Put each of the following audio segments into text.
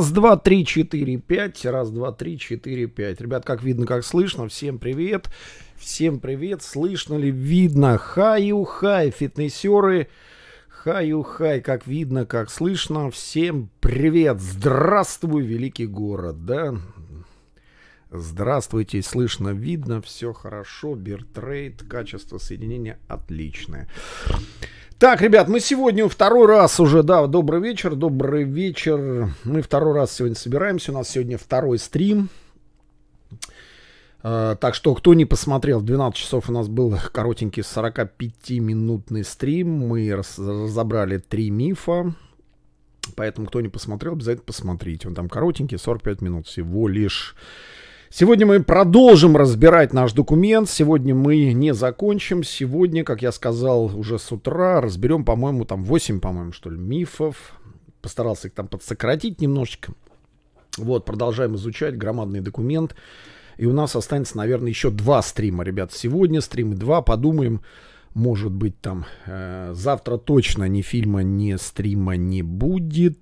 Раз, два, три, четыре, пять. Раз, два, три, четыре, пять. Ребят, как видно, как слышно. Всем привет. Всем привет. Слышно ли? Видно. Хаю, хай, фитнесеры. Хаю, хай, как видно, как слышно. Всем привет. Здравствуй, великий город, да? Здравствуйте, слышно, видно, все хорошо, бертрейт, качество соединения отличное. Так, ребят, мы сегодня второй раз уже, да, добрый вечер, добрый вечер. Мы второй раз сегодня собираемся, у нас сегодня второй стрим. А, так что, кто не посмотрел, в 12 часов у нас был коротенький 45-минутный стрим. Мы разобрали три мифа. Поэтому, кто не посмотрел, обязательно посмотрите. Он там коротенький, 45 минут всего лишь. Сегодня мы продолжим разбирать наш документ. Сегодня мы не закончим. Сегодня, как я сказал уже с утра, разберем, по-моему, там 8, по-моему, что ли, мифов. Постарался их там подсократить немножечко. Вот, продолжаем изучать громадный документ. И у нас останется, наверное, еще два стрима, ребят. Сегодня стримы два. Подумаем, может быть, там э, завтра точно ни фильма, ни стрима не будет.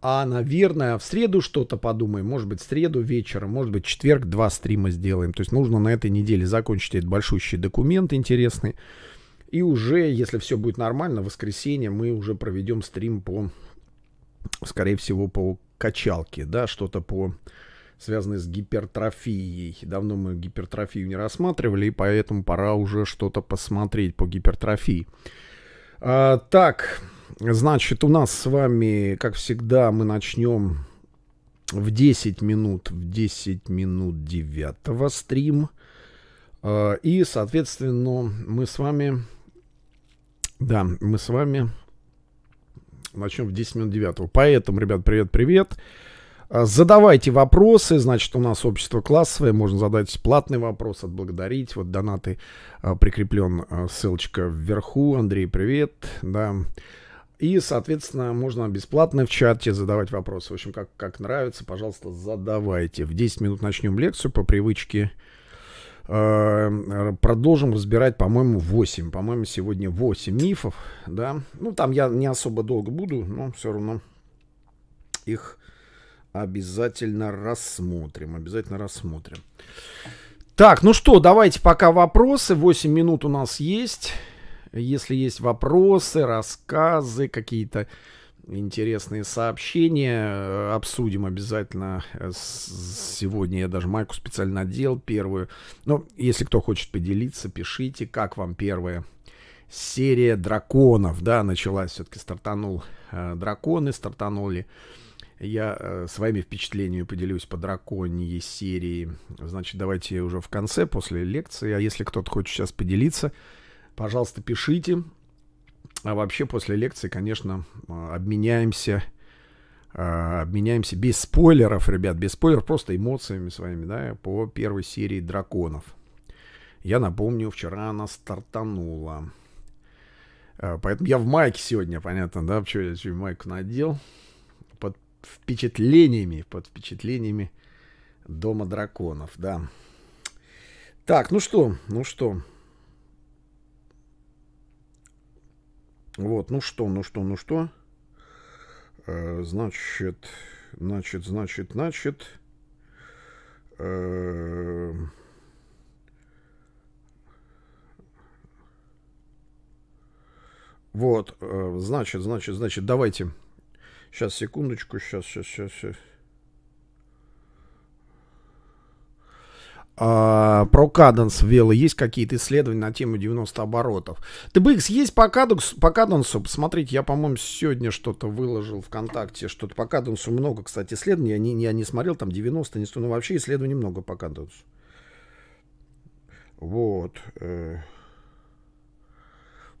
А, наверное, в среду что-то подумаем. Может быть, в среду вечером, может быть, в четверг два стрима сделаем. То есть нужно на этой неделе закончить этот большущий документ интересный. И уже, если все будет нормально, в воскресенье мы уже проведем стрим по, скорее всего, по качалке, да, что-то по связанное с гипертрофией. Давно мы гипертрофию не рассматривали, и поэтому пора уже что-то посмотреть по гипертрофии. А, так, Значит, у нас с вами, как всегда, мы начнем в 10 минут, в 10 минут 9 стрим. А, и, соответственно, мы с вами... Да, мы с вами начнем в 10 минут 9. Поэтому, ребят, привет-привет. А, задавайте вопросы, значит, у нас общество классовое, можно задать платный вопрос, отблагодарить. Вот донаты а, прикреплен, ссылочка вверху. Андрей, привет. Да. И, соответственно, можно бесплатно в чате задавать вопросы. В общем, как, как нравится, пожалуйста, задавайте. В 10 минут начнем лекцию по привычке. Эм, продолжим разбирать, по-моему, 8. По-моему, сегодня 8 мифов. Да? Ну, там я не особо долго буду, но все равно их обязательно рассмотрим. Обязательно рассмотрим. Так, ну что, давайте пока вопросы. 8 минут у нас есть. Если есть вопросы, рассказы, какие-то интересные сообщения, э, обсудим обязательно. Э, сегодня я даже майку специально одел первую. Но ну, если кто хочет поделиться, пишите, как вам первая серия драконов, да, началась все-таки, стартанул э, драконы, стартанули. Я э, своими впечатлениями поделюсь по драконьей серии. Значит, давайте уже в конце, после лекции. А если кто-то хочет сейчас поделиться, Пожалуйста, пишите. А вообще после лекции, конечно, э, обменяемся э, обменяемся без спойлеров, ребят, без спойлеров, просто эмоциями своими, да, по первой серии «Драконов». Я напомню, вчера она стартанула. Э, поэтому я в майке сегодня, понятно, да, почему я сегодня майку надел. Под впечатлениями, под впечатлениями Дома драконов, да. Так, ну что, ну что, Вот, ну что, ну что, ну что. Э, значит, значит, значит, значит. Э, вот, э, значит, значит, значит, давайте. Сейчас, секундочку, сейчас, сейчас, сейчас, сейчас. А, про каденс вело есть какие-то исследования на тему 90 оборотов. ТБХ есть по, кадукс, по каденсу? Посмотрите, я, по-моему, сегодня что-то выложил ВКонтакте, что-то по каденсу много, кстати, исследований. Я не, я не смотрел, там 90, не 100, но ну, вообще исследований много по каденсу. Вот. Э.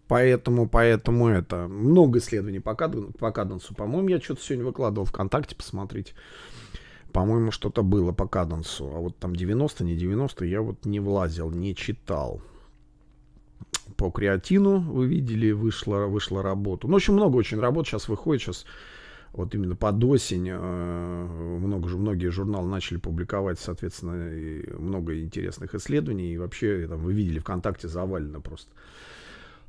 Поэтому, поэтому это. Много исследований по, кад... по каденсу. По-моему, я что-то сегодня выкладывал ВКонтакте, посмотрите. По-моему, что-то было по кадансу. А вот там 90, не 90, я вот не влазил, не читал. По креатину, вы видели, вышла, вышла работа. Ну, очень много очень работ сейчас выходит. Сейчас вот именно под осень э, много, многие журналы начали публиковать, соответственно, много интересных исследований. И вообще, там, вы видели, ВКонтакте завалено просто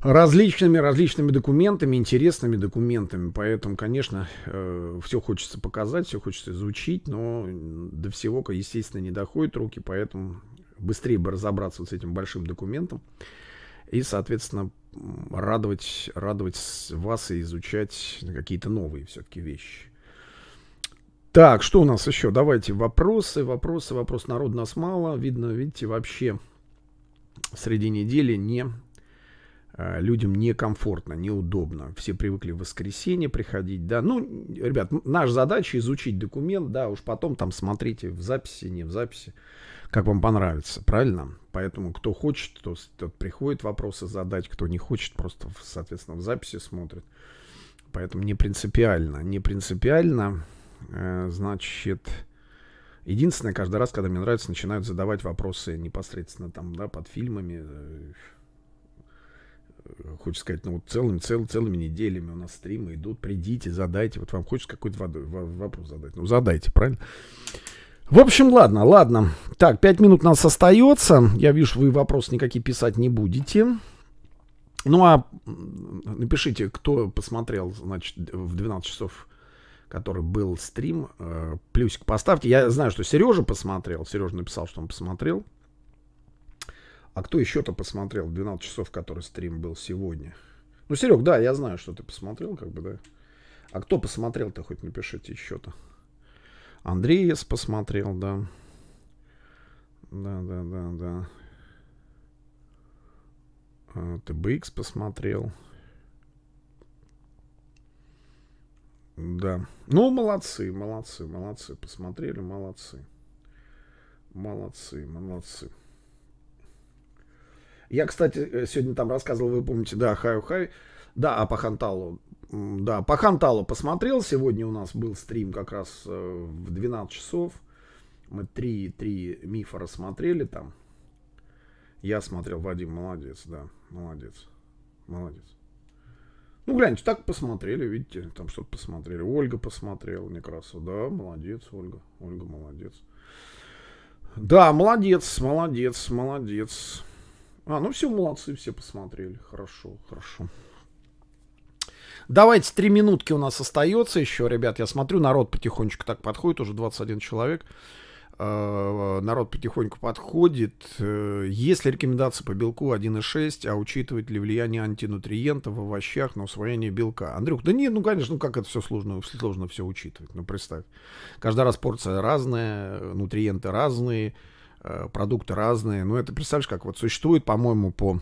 различными различными документами, интересными документами. Поэтому, конечно, э, все хочется показать, все хочется изучить, но до всего, естественно, не доходит руки, поэтому быстрее бы разобраться вот с этим большим документом и, соответственно, радовать, радовать вас и изучать какие-то новые все-таки вещи. Так, что у нас еще? Давайте вопросы, вопросы, вопрос. Народ нас мало. Видно, видите, вообще среди недели не Э, людям некомфортно, неудобно. Все привыкли в воскресенье приходить, да. Ну, ребят, наша задача изучить документ, да, уж потом там смотрите в записи, не в записи, как вам понравится, правильно? Поэтому кто хочет, тот, тот приходит вопросы задать, кто не хочет, просто, соответственно, в записи смотрит. Поэтому не принципиально, не принципиально, э, значит... Единственное, каждый раз, когда мне нравится, начинают задавать вопросы непосредственно там, да, под фильмами, э, хочется сказать, ну вот целыми, цел, целыми неделями у нас стримы идут, придите, задайте, вот вам хочется какой-то вопрос задать, ну задайте, правильно? В общем, ладно, ладно. Так, пять минут у нас остается. Я вижу, вы вопросы никакие писать не будете. Ну а напишите, кто посмотрел, значит, в 12 часов, который был стрим, э, плюсик поставьте. Я знаю, что Сережа посмотрел. Сережа написал, что он посмотрел. А кто еще-то посмотрел в 12 часов, который стрим был сегодня? Ну, Серег, да, я знаю, что ты посмотрел, как бы, да. А кто посмотрел-то, хоть напишите еще-то. Андреес посмотрел, да. Да, да, да, да. А, ТБХ посмотрел. Да. Ну, молодцы, молодцы, молодцы. Посмотрели, молодцы. Молодцы, молодцы. Я, кстати, э, сегодня там рассказывал, вы помните, да, хай-хай. Да, а по Ханталу. Да, по Ханталу посмотрел. Сегодня у нас был стрим как раз э, в 12 часов. Мы три, три мифа рассмотрели там. Я смотрел, Вадим, молодец, да, молодец, молодец. Ну, гляньте, так посмотрели, видите, там что-то посмотрели. Ольга посмотрела Некрасова, да, молодец, Ольга, Ольга, молодец. Да, молодец, молодец, молодец. А, ну все молодцы, все посмотрели. Хорошо, хорошо. Давайте, три минутки у нас остается еще, ребят. Я смотрю, народ потихонечку так подходит, уже 21 человек. Э, народ потихоньку подходит. Э, есть ли рекомендации по белку 1,6, а учитывать ли влияние антинутриентов в овощах на усвоение белка? Андрюк, да нет, ну конечно, ну как это все сложно, сложно все учитывать. Ну представь, каждый раз порция разная, нутриенты разные Э, продукты разные. Ну, это представляешь, как вот существует, по-моему, по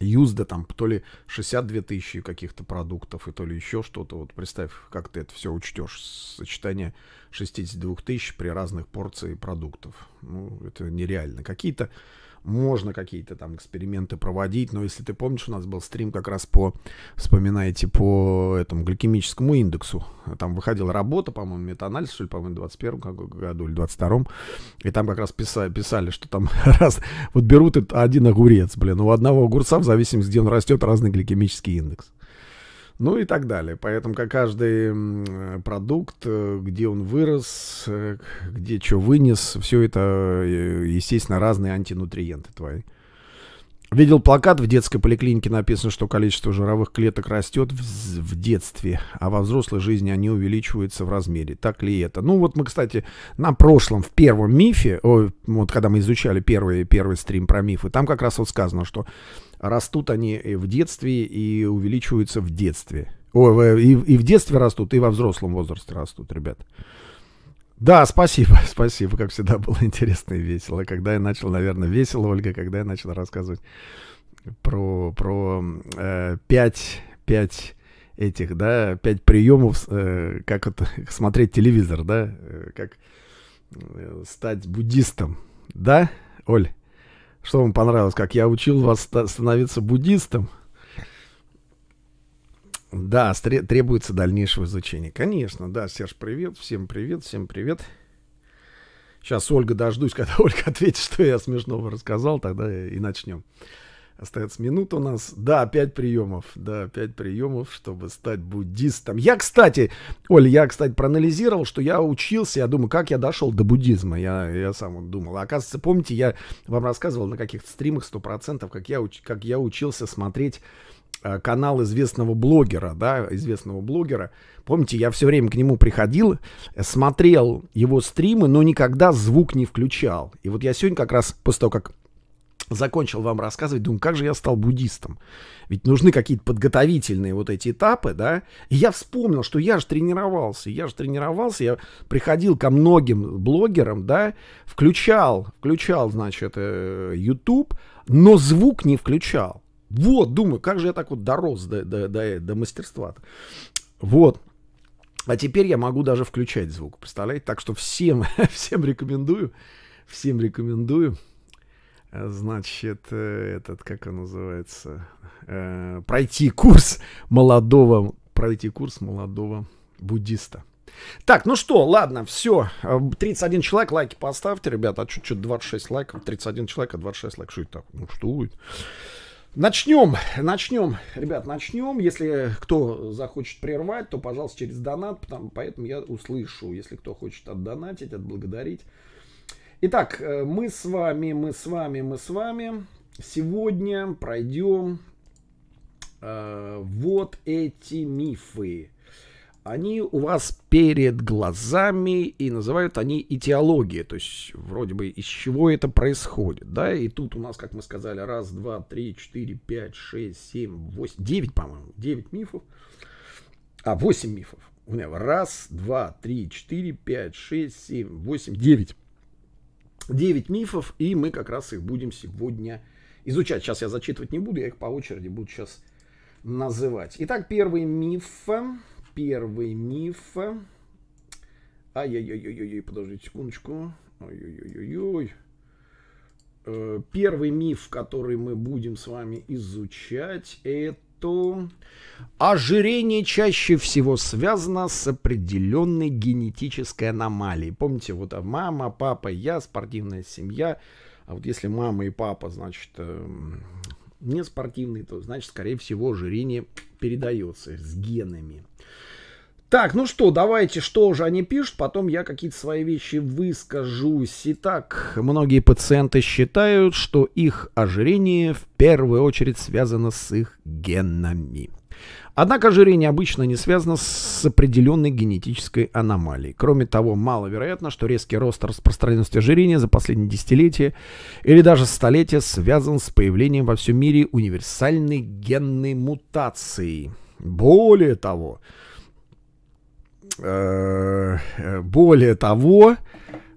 Юзда там то ли 62 тысячи каких-то продуктов, и то ли еще что-то. Вот представь, как ты это все учтешь. Сочетание 62 тысяч при разных порции продуктов. Ну, это нереально. Какие-то можно какие-то там эксперименты проводить, но если ты помнишь, у нас был стрим как раз по, вспоминаете, по этому гликемическому индексу. Там выходила работа, по-моему, метанализ что ли, по-моему, в 21 году или 22 и там как раз писали, писали что там раз, вот берут один огурец, блин, у одного огурца, в зависимости, где он растет, разный гликемический индекс ну и так далее. Поэтому как каждый э, продукт, э, где он вырос, э, где что вынес, все это, естественно, разные антинутриенты твои. Видел плакат в детской поликлинике, написано, что количество жировых клеток растет в, в детстве, а во взрослой жизни они увеличиваются в размере. Так ли это? Ну вот мы, кстати, на прошлом, в первом мифе, о, вот когда мы изучали первый, первый стрим про мифы, там как раз вот сказано, что растут они и в детстве и увеличиваются в детстве. О, и, и в детстве растут, и во взрослом возрасте растут, ребят. Да, спасибо, спасибо, как всегда было интересно и весело. Когда я начал, наверное, весело, Ольга, когда я начал рассказывать про, про э, пять 5 этих, да, пять приемов, э, как это, смотреть телевизор, да, э, как э, стать буддистом, да, Оль? Что вам понравилось? Как я учил вас становиться буддистом? Да, требуется дальнейшего изучения. Конечно, да, Серж, привет, всем привет, всем привет. Сейчас Ольга дождусь, когда Ольга ответит, что я смешного рассказал, тогда и начнем. Остается минута у нас. Да, пять приемов. Да, пять приемов, чтобы стать буддистом. Я, кстати, Оль, я, кстати, проанализировал, что я учился. Я думаю, как я дошел до буддизма. Я, я сам вот думал. А оказывается, помните, я вам рассказывал на каких-то стримах 100%, как я, уч, как я учился смотреть э, канал известного блогера, да, известного блогера. Помните, я все время к нему приходил, смотрел его стримы, но никогда звук не включал. И вот я сегодня как раз после того, как закончил вам рассказывать, думаю, как же я стал буддистом? Ведь нужны какие-то подготовительные вот эти этапы, да? И я вспомнил, что я же тренировался, я же тренировался, я приходил ко многим блогерам, да, включал, включал, значит, э, YouTube, но звук не включал. Вот, думаю, как же я так вот дорос до, до, до, до мастерства -то. Вот. А теперь я могу даже включать звук, представляете? Так что всем, всем рекомендую, всем рекомендую. Э, значит, э, этот, как он называется, э, пройти курс молодого, пройти курс молодого буддиста. Так, ну что, ладно, все. 31 человек, лайки поставьте, ребята. А чуть-чуть 26 лайков, 31 человек, а 26 лайков. Что это так? Ну что это? Начнем, начнем, ребят, начнем. Если кто захочет прервать, то, пожалуйста, через донат, потому, поэтому я услышу. Если кто хочет отдонатить, отблагодарить, Итак, э, мы с вами, мы с вами, мы с вами сегодня пройдем э, вот эти мифы. Они у вас перед глазами, и называют они этиологии, то есть вроде бы из чего это происходит, да, и тут у нас, как мы сказали, раз, два, три, четыре, пять, шесть, семь, восемь, девять, по-моему, девять мифов, а, восемь мифов, у меня раз, два, три, четыре, пять, шесть, семь, восемь, девять 9 мифов, и мы как раз их будем сегодня изучать. Сейчас я зачитывать не буду, я их по очереди буду сейчас называть. Итак, первый миф. Первый миф. Ай-яй-яй-яй-яй, подождите секундочку. Ой-ой-ой-ой-ой. Э, первый миф, который мы будем с вами изучать, это что ожирение чаще всего связано с определенной генетической аномалией. Помните, вот а, мама, папа, я, спортивная семья. А вот если мама и папа, значит, эм, не спортивные, то значит, скорее всего, ожирение передается с генами. Так, ну что, давайте, что же они пишут, потом я какие-то свои вещи выскажусь. Итак, многие пациенты считают, что их ожирение в первую очередь связано с их генами. Однако ожирение обычно не связано с определенной генетической аномалией. Кроме того, маловероятно, что резкий рост распространенности ожирения за последние десятилетия или даже столетия связан с появлением во всем мире универсальной генной мутации. Более того, Э, более того,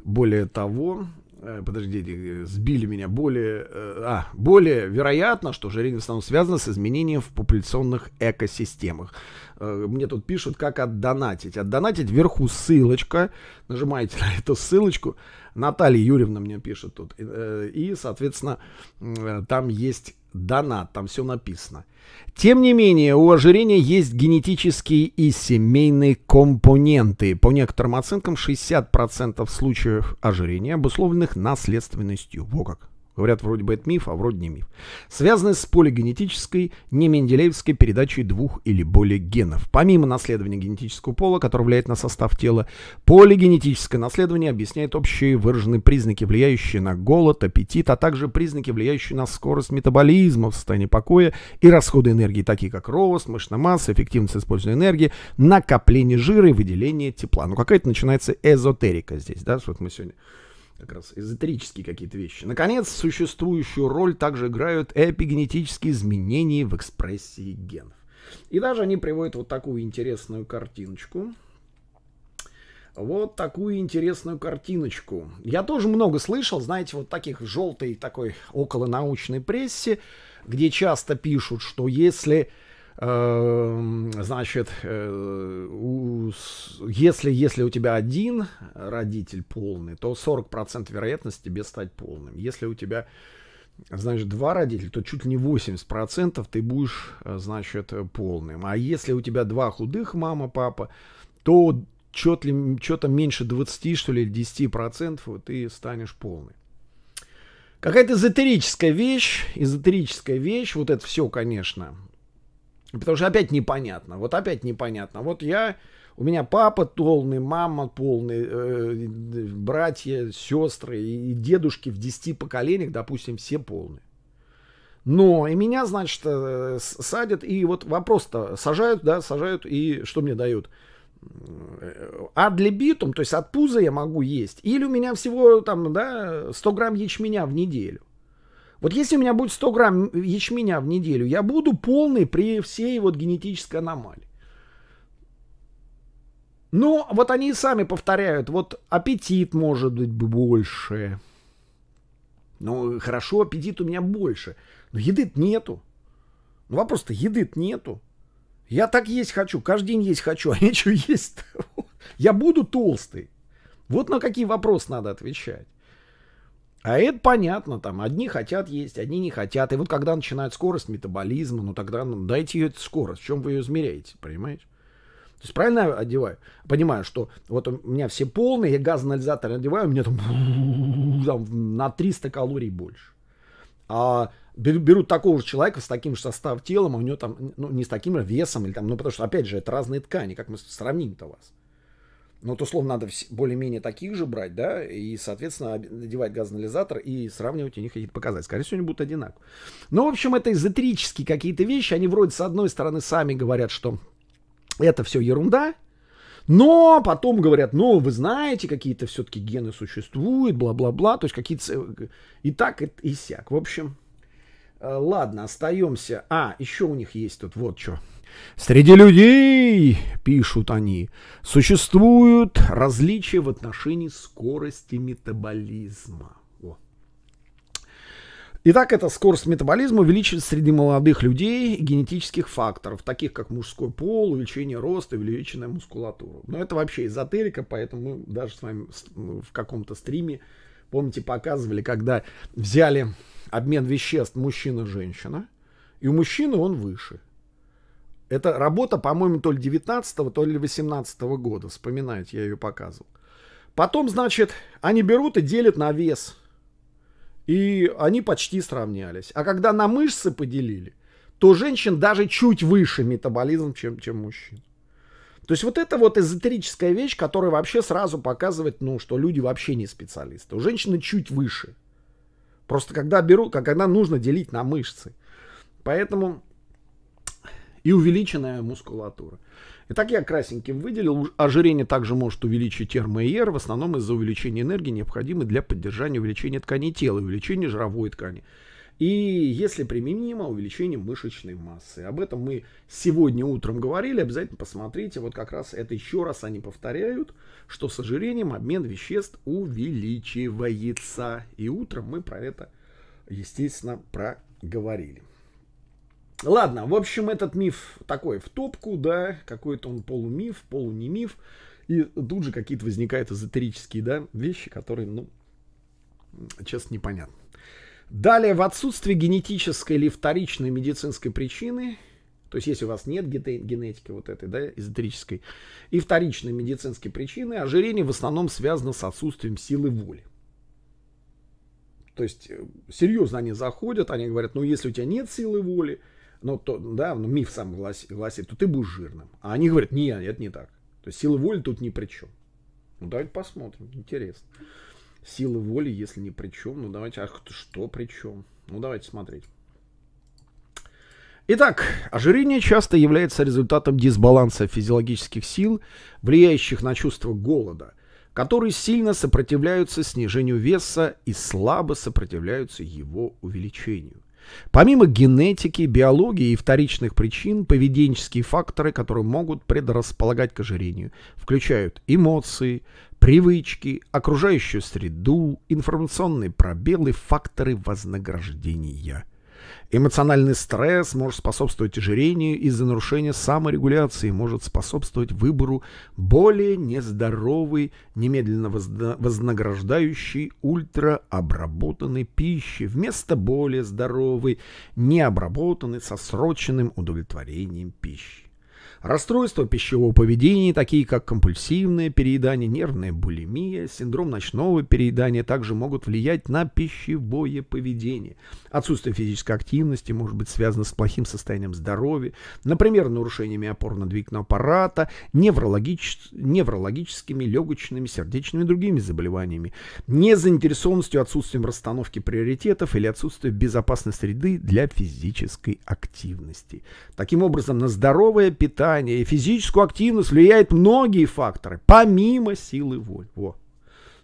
более того, э, подождите, э, сбили меня, более, а, более вероятно, что ожирение в основном связано с изменением в популяционных экосистемах. Мне тут пишут, как отдонатить. Отдонатить вверху ссылочка, нажимаете на эту ссылочку, Наталья Юрьевна мне пишет тут, и, соответственно, там есть донат, там все написано. Тем не менее, у ожирения есть генетические и семейные компоненты. По некоторым оценкам, 60% случаев ожирения обусловленных наследственностью. Во как. Говорят, вроде бы это миф, а вроде не миф. Связаны с полигенетической, не менделеевской передачей двух или более генов. Помимо наследования генетического пола, которое влияет на состав тела, полигенетическое наследование объясняет общие выраженные признаки, влияющие на голод, аппетит, а также признаки, влияющие на скорость метаболизма в состоянии покоя и расходы энергии, такие как рост, мышечная масса, эффективность использования энергии, накопление жира и выделение тепла. Ну, какая-то начинается эзотерика здесь, да, вот мы сегодня как раз эзотерические какие-то вещи. Наконец, существующую роль также играют эпигенетические изменения в экспрессии генов. И даже они приводят вот такую интересную картиночку. Вот такую интересную картиночку. Я тоже много слышал, знаете, вот таких желтой такой околонаучной прессе, где часто пишут, что если Эм, значит, э, если, если у тебя один родитель полный, то 40% вероятности тебе стать полным. Если у тебя, значит, два родителя, то чуть ли не 80% ты будешь, э, значит, полным. А если у тебя два худых, мама, папа, то что-то меньше 20, что ли, 10% ты станешь полным. Какая-то эзотерическая вещь, эзотерическая вещь, вот это все, конечно, Потому что опять непонятно. Вот опять непонятно. Вот я... У меня папа полный, мама полный, э, братья, сестры и дедушки в 10 поколениях, допустим, все полные. Но и меня, значит, э, садят, и вот вопрос-то сажают, да, сажают, и что мне дают? Э, а для либитум, то есть от пуза я могу есть, или у меня всего там, да, 100 грамм ячменя в неделю. Вот если у меня будет 100 грамм ячменя в неделю, я буду полный при всей вот генетической аномалии. Но ну, вот они и сами повторяют, вот аппетит может быть больше. Ну, хорошо, аппетит у меня больше. Но еды нету. Ну, вопрос-то еды нету. Я так есть хочу, каждый день есть хочу, а нечего есть. Я буду толстый. Вот на какие вопросы надо отвечать. А это понятно, там, одни хотят есть, одни не хотят. И вот когда начинает скорость метаболизма, ну тогда ну, дайте ее скорость. В чем вы ее измеряете, понимаете? То есть правильно я одеваю? Понимаю, что вот у меня все полные, я газоанализатор одеваю, у меня там, там на 300 калорий больше. А берут такого же человека с таким же составом телом, а у него там, ну, не с таким же весом, или там, ну, потому что, опять же, это разные ткани, как мы сравним-то вас. Ну, то, условно, надо более-менее таких же брать, да, и, соответственно, надевать газонализатор и сравнивать у них какие-то показатели. Скорее всего, они будут одинаковы. Ну, в общем, это эзотерические какие-то вещи. Они вроде, с одной стороны, сами говорят, что это все ерунда, но потом говорят, ну, вы знаете, какие-то все-таки гены существуют, бла-бла-бла. То есть какие-то... И так, и, и сяк. В общем, э, ладно, остаемся. А, еще у них есть тут вот что. Среди людей, пишут они, существуют различия в отношении скорости метаболизма. О. Итак, эта скорость метаболизма увеличивается среди молодых людей и генетических факторов, таких как мужской пол, увеличение роста, увеличенная мускулатура. Но это вообще эзотерика, поэтому мы даже с вами ну, в каком-то стриме, помните, показывали, когда взяли обмен веществ мужчина-женщина, и у мужчины он выше. Это работа, по-моему, то ли 19 то ли 18-го года. Вспоминать я ее показывал. Потом, значит, они берут и делят на вес. И они почти сравнялись. А когда на мышцы поделили, то женщин даже чуть выше метаболизм, чем, чем мужчин. То есть вот это вот эзотерическая вещь, которая вообще сразу показывает, ну, что люди вообще не специалисты. У женщины чуть выше. Просто когда берут, когда нужно делить на мышцы. Поэтому и увеличенная мускулатура. Итак, я красненьким выделил. Ожирение также может увеличить РМИР, в основном из-за увеличения энергии, необходимой для поддержания увеличения тканей тела и увеличения жировой ткани. И если применимо, увеличение мышечной массы. Об этом мы сегодня утром говорили. Обязательно посмотрите. Вот как раз это еще раз они повторяют, что с ожирением обмен веществ увеличивается. И утром мы про это, естественно, проговорили. Ладно, в общем, этот миф такой в топку, да, какой-то он полумиф, полунемиф, и тут же какие-то возникают эзотерические, да, вещи, которые, ну, честно, непонятно. Далее, в отсутствии генетической или вторичной медицинской причины, то есть если у вас нет генетики вот этой, да, эзотерической, и вторичной медицинской причины, ожирение в основном связано с отсутствием силы воли. То есть э, серьезно они заходят, они говорят, ну если у тебя нет силы воли, ну, то, да, ну, миф сам гласит, гласит, то ты будешь жирным. А они говорят, нет, это не так. То есть сила воли тут ни при чем. Ну, давайте посмотрим, интересно. Сила воли, если ни при чем, ну, давайте, а что при чем? Ну, давайте смотреть. Итак, ожирение часто является результатом дисбаланса физиологических сил, влияющих на чувство голода, которые сильно сопротивляются снижению веса и слабо сопротивляются его увеличению. Помимо генетики, биологии и вторичных причин, поведенческие факторы, которые могут предрасполагать к ожирению, включают эмоции, привычки, окружающую среду, информационные пробелы, факторы вознаграждения – Эмоциональный стресс может способствовать ожирению из-за нарушения саморегуляции, может способствовать выбору более нездоровой, немедленно вознаграждающей ультраобработанной пищи вместо более здоровой, необработанной со срочным удовлетворением пищи. Расстройства пищевого поведения, такие как компульсивное переедание, нервная булимия, синдром ночного переедания, также могут влиять на пищевое поведение. Отсутствие физической активности может быть связано с плохим состоянием здоровья, например, нарушениями опорно-двигательного аппарата, неврологич... неврологическими, легочными, сердечными и другими заболеваниями, незаинтересованностью, отсутствием расстановки приоритетов или отсутствием безопасной среды для физической активности. Таким образом, на здоровое питание питание и физическую активность влияют многие факторы, помимо силы воли. Во.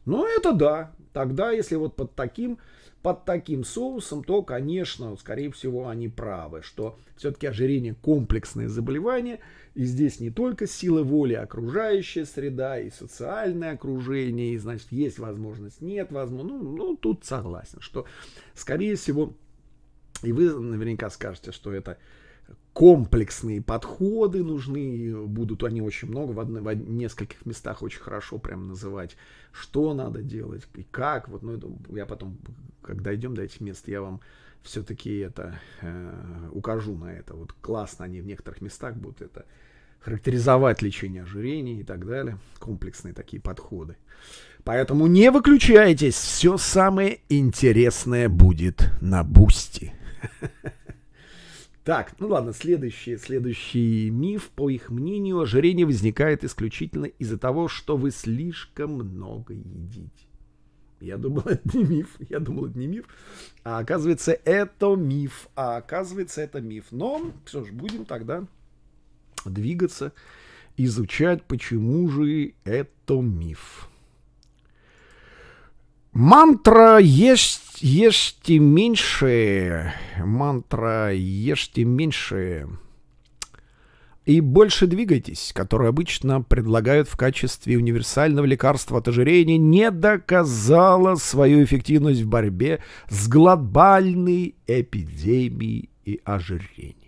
Но ну, это да. Тогда, если вот под таким, под таким соусом, то, конечно, скорее всего, они правы, что все-таки ожирение комплексное заболевание, и здесь не только сила воли, а окружающая среда, и социальное окружение, и, значит, есть возможность, нет возможности. Ну, ну, тут согласен, что, скорее всего, и вы наверняка скажете, что это комплексные подходы нужны, будут они очень много, в, одной, в нескольких местах очень хорошо прям называть, что надо делать и как. Вот, ну, это, я потом, когда дойдем до этих мест, я вам все-таки это э, укажу на это. Вот классно они в некоторых местах будут это характеризовать лечение ожирения и так далее. Комплексные такие подходы. Поэтому не выключайтесь, все самое интересное будет на бусти. Так, ну ладно, следующий, следующий миф, по их мнению, ожирение возникает исключительно из-за того, что вы слишком много едите. Я думал, это не миф. Я думал, это не миф. А оказывается, это миф. А оказывается, это миф. Но все же будем тогда двигаться, изучать, почему же это миф. Мантра есть, ешьте меньше. Мантра ешьте меньше. И больше двигайтесь, которую обычно предлагают в качестве универсального лекарства от ожирения, не доказала свою эффективность в борьбе с глобальной эпидемией и ожирением.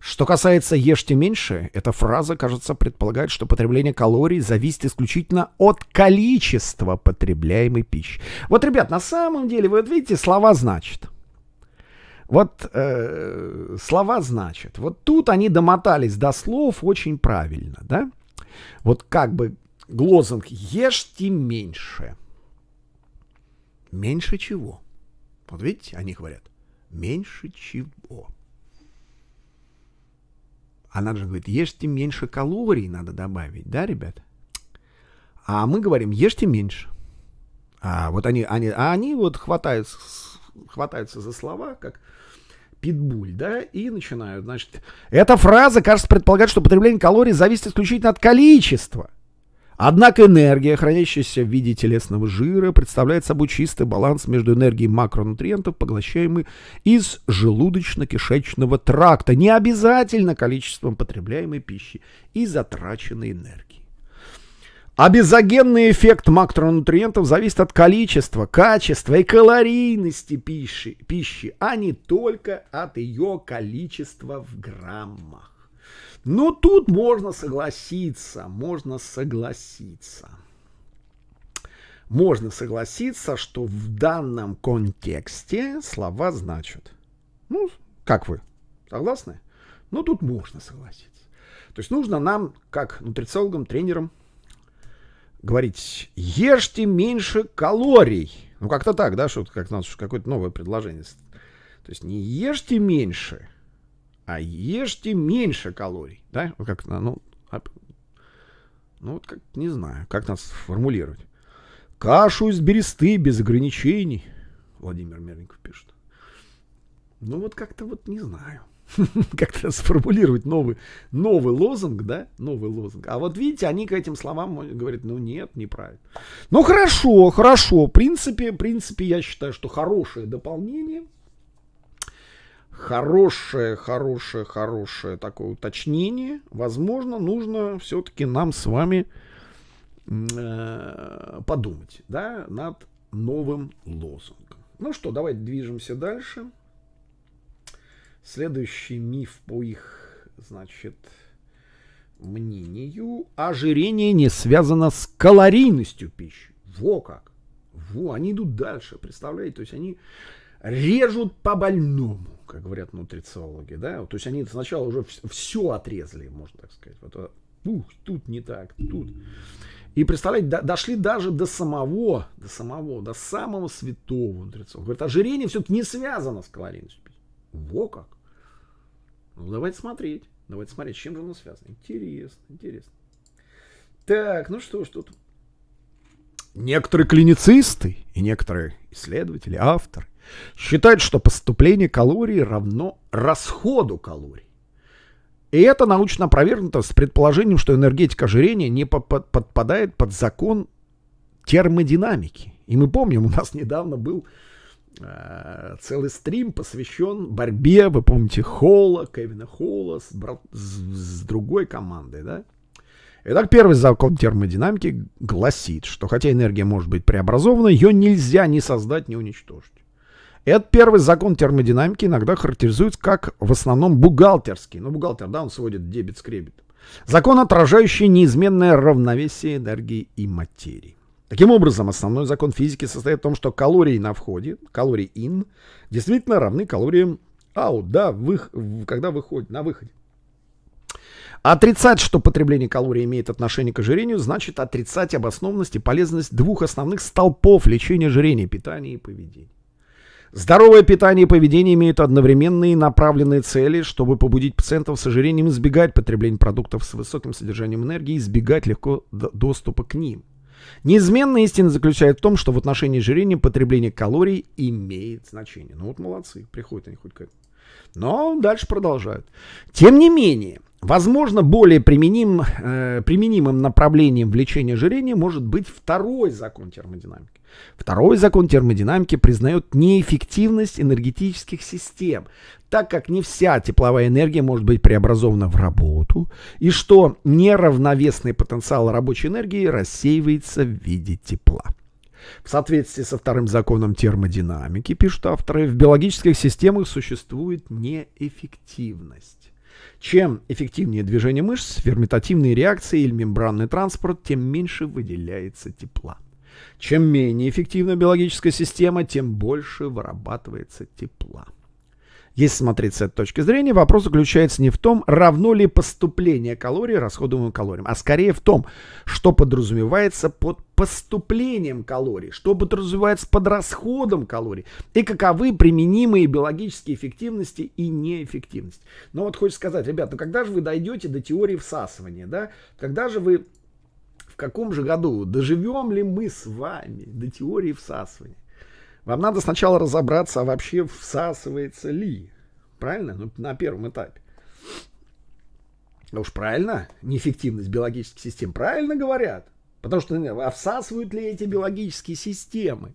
Что касается «ешьте меньше», эта фраза, кажется, предполагает, что потребление калорий зависит исключительно от количества потребляемой пищи. Вот, ребят, на самом деле, вы вот видите, слова значат. Вот э, слова значат. Вот тут они домотались до слов очень правильно, да? Вот как бы глозунг «ешьте меньше». Меньше чего? Вот видите, они говорят, меньше чего. Она же говорит, ешьте меньше калорий, надо добавить, да, ребят? А мы говорим, ешьте меньше. А вот они, они, а они вот хватаются, хватаются за слова, как питбуль, да, и начинают, значит... Эта фраза, кажется, предполагает, что потребление калорий зависит исключительно от количества – Однако энергия, хранящаяся в виде телесного жира, представляет собой чистый баланс между энергией макронутриентов, поглощаемой из желудочно-кишечного тракта, не обязательно количеством потребляемой пищи и затраченной энергии. А эффект макронутриентов зависит от количества, качества и калорийности пищи, пищи а не только от ее количества в граммах. Ну тут можно согласиться, можно согласиться. Можно согласиться, что в данном контексте слова значат. Ну, как вы? Согласны? Ну, тут можно согласиться. То есть нужно нам, как нутрициологам, тренерам, говорить, ешьте меньше калорий. Ну, как-то так, да, что-то как надо, какое-то новое предложение. То есть не ешьте меньше, а ешьте меньше калорий, да? Как, ну, ну, а, ну вот как, не знаю, как нас сформулировать. Кашу из бересты без ограничений, Владимир Мерников пишет. Ну вот как-то вот не знаю. Как-то сформулировать новый, новый лозунг, да? Новый лозунг. А вот видите, они к этим словам говорят, ну нет, неправильно. Ну хорошо, хорошо. В принципе, в принципе, я считаю, что хорошее дополнение – хорошее, хорошее, хорошее такое уточнение. Возможно, нужно все-таки нам с вами э, подумать да, над новым лозунгом. Ну что, давайте движемся дальше. Следующий миф по их, значит, мнению, ожирение не связано с калорийностью пищи. Во как! Во, они идут дальше, представляете? То есть они режут по больному, как говорят нутрициологи, да, то есть они сначала уже все отрезали, можно так сказать, вот, а, ух, тут не так, тут. И представляете, до, дошли даже до самого, до самого, до самого святого нутрициолога. Говорит, ожирение все-таки не связано с калорийностью. Во как. Ну, давайте смотреть. Давайте смотреть, с чем же оно связано. Интересно, интересно. Так, ну что, ж тут? Некоторые клиницисты и некоторые исследователи, авторы Считают, что поступление калорий равно расходу калорий. И это научно опровергнуто с предположением, что энергетика ожирения не подпадает под закон термодинамики. И мы помним, у нас недавно был э, целый стрим посвящен борьбе, вы помните, Холла, Кевина Холла с, с, с другой командой, да? Итак, первый закон термодинамики гласит, что хотя энергия может быть преобразована, ее нельзя ни создать, ни уничтожить. Этот первый закон термодинамики иногда характеризуется как в основном бухгалтерский. Ну, бухгалтер, да, он сводит дебет с кредитом. Закон, отражающий неизменное равновесие энергии и материи. Таким образом, основной закон физики состоит в том, что калории на входе, калории in, действительно равны калориям out, да, вых, когда выходит, на выходе. Отрицать, что потребление калорий имеет отношение к ожирению, значит отрицать обоснованность и полезность двух основных столпов лечения ожирения – питания и поведения. Здоровое питание и поведение имеют одновременные направленные цели, чтобы побудить пациентов с ожирением избегать потребления продуктов с высоким содержанием энергии и избегать легко доступа к ним. Неизменная истина заключает в том, что в отношении ожирения потребление калорий имеет значение. Ну вот молодцы, приходят они хоть как. Но дальше продолжают. Тем не менее, Возможно, более применим, э, применимым направлением в лечении ожирения может быть второй закон термодинамики. Второй закон термодинамики признает неэффективность энергетических систем, так как не вся тепловая энергия может быть преобразована в работу, и что неравновесный потенциал рабочей энергии рассеивается в виде тепла. В соответствии со вторым законом термодинамики, пишут авторы, в биологических системах существует неэффективность. Чем эффективнее движение мышц, ферментативные реакции или мембранный транспорт, тем меньше выделяется тепла. Чем менее эффективна биологическая система, тем больше вырабатывается тепла. Если смотреть с этой точки зрения, вопрос заключается не в том, равно ли поступление калорий расходуемым калориям, а скорее в том, что подразумевается под поступлением калорий, что подразумевается под расходом калорий и каковы применимые биологические эффективности и неэффективность. Но вот хочется сказать, ребят, ну когда же вы дойдете до теории всасывания, да? Когда же вы в каком же году доживем ли мы с вами до теории всасывания? Вам надо сначала разобраться, а вообще всасывается ли. Правильно? Ну, на первом этапе. а уж правильно, неэффективность биологических систем. Правильно говорят. Потому что а всасывают ли эти биологические системы?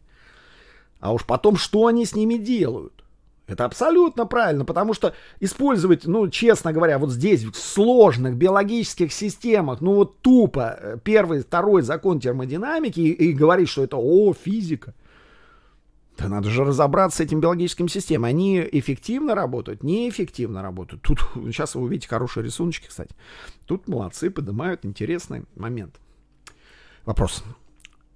А уж потом, что они с ними делают? Это абсолютно правильно, потому что использовать, ну, честно говоря, вот здесь, в сложных биологических системах, ну, вот тупо э, первый, второй закон термодинамики и, и говорить, что это, о, физика – да надо же разобраться с этим биологическим системой. Они эффективно работают, неэффективно работают. Тут сейчас вы увидите хорошие рисуночки, кстати. Тут молодцы, поднимают интересный момент. Вопрос.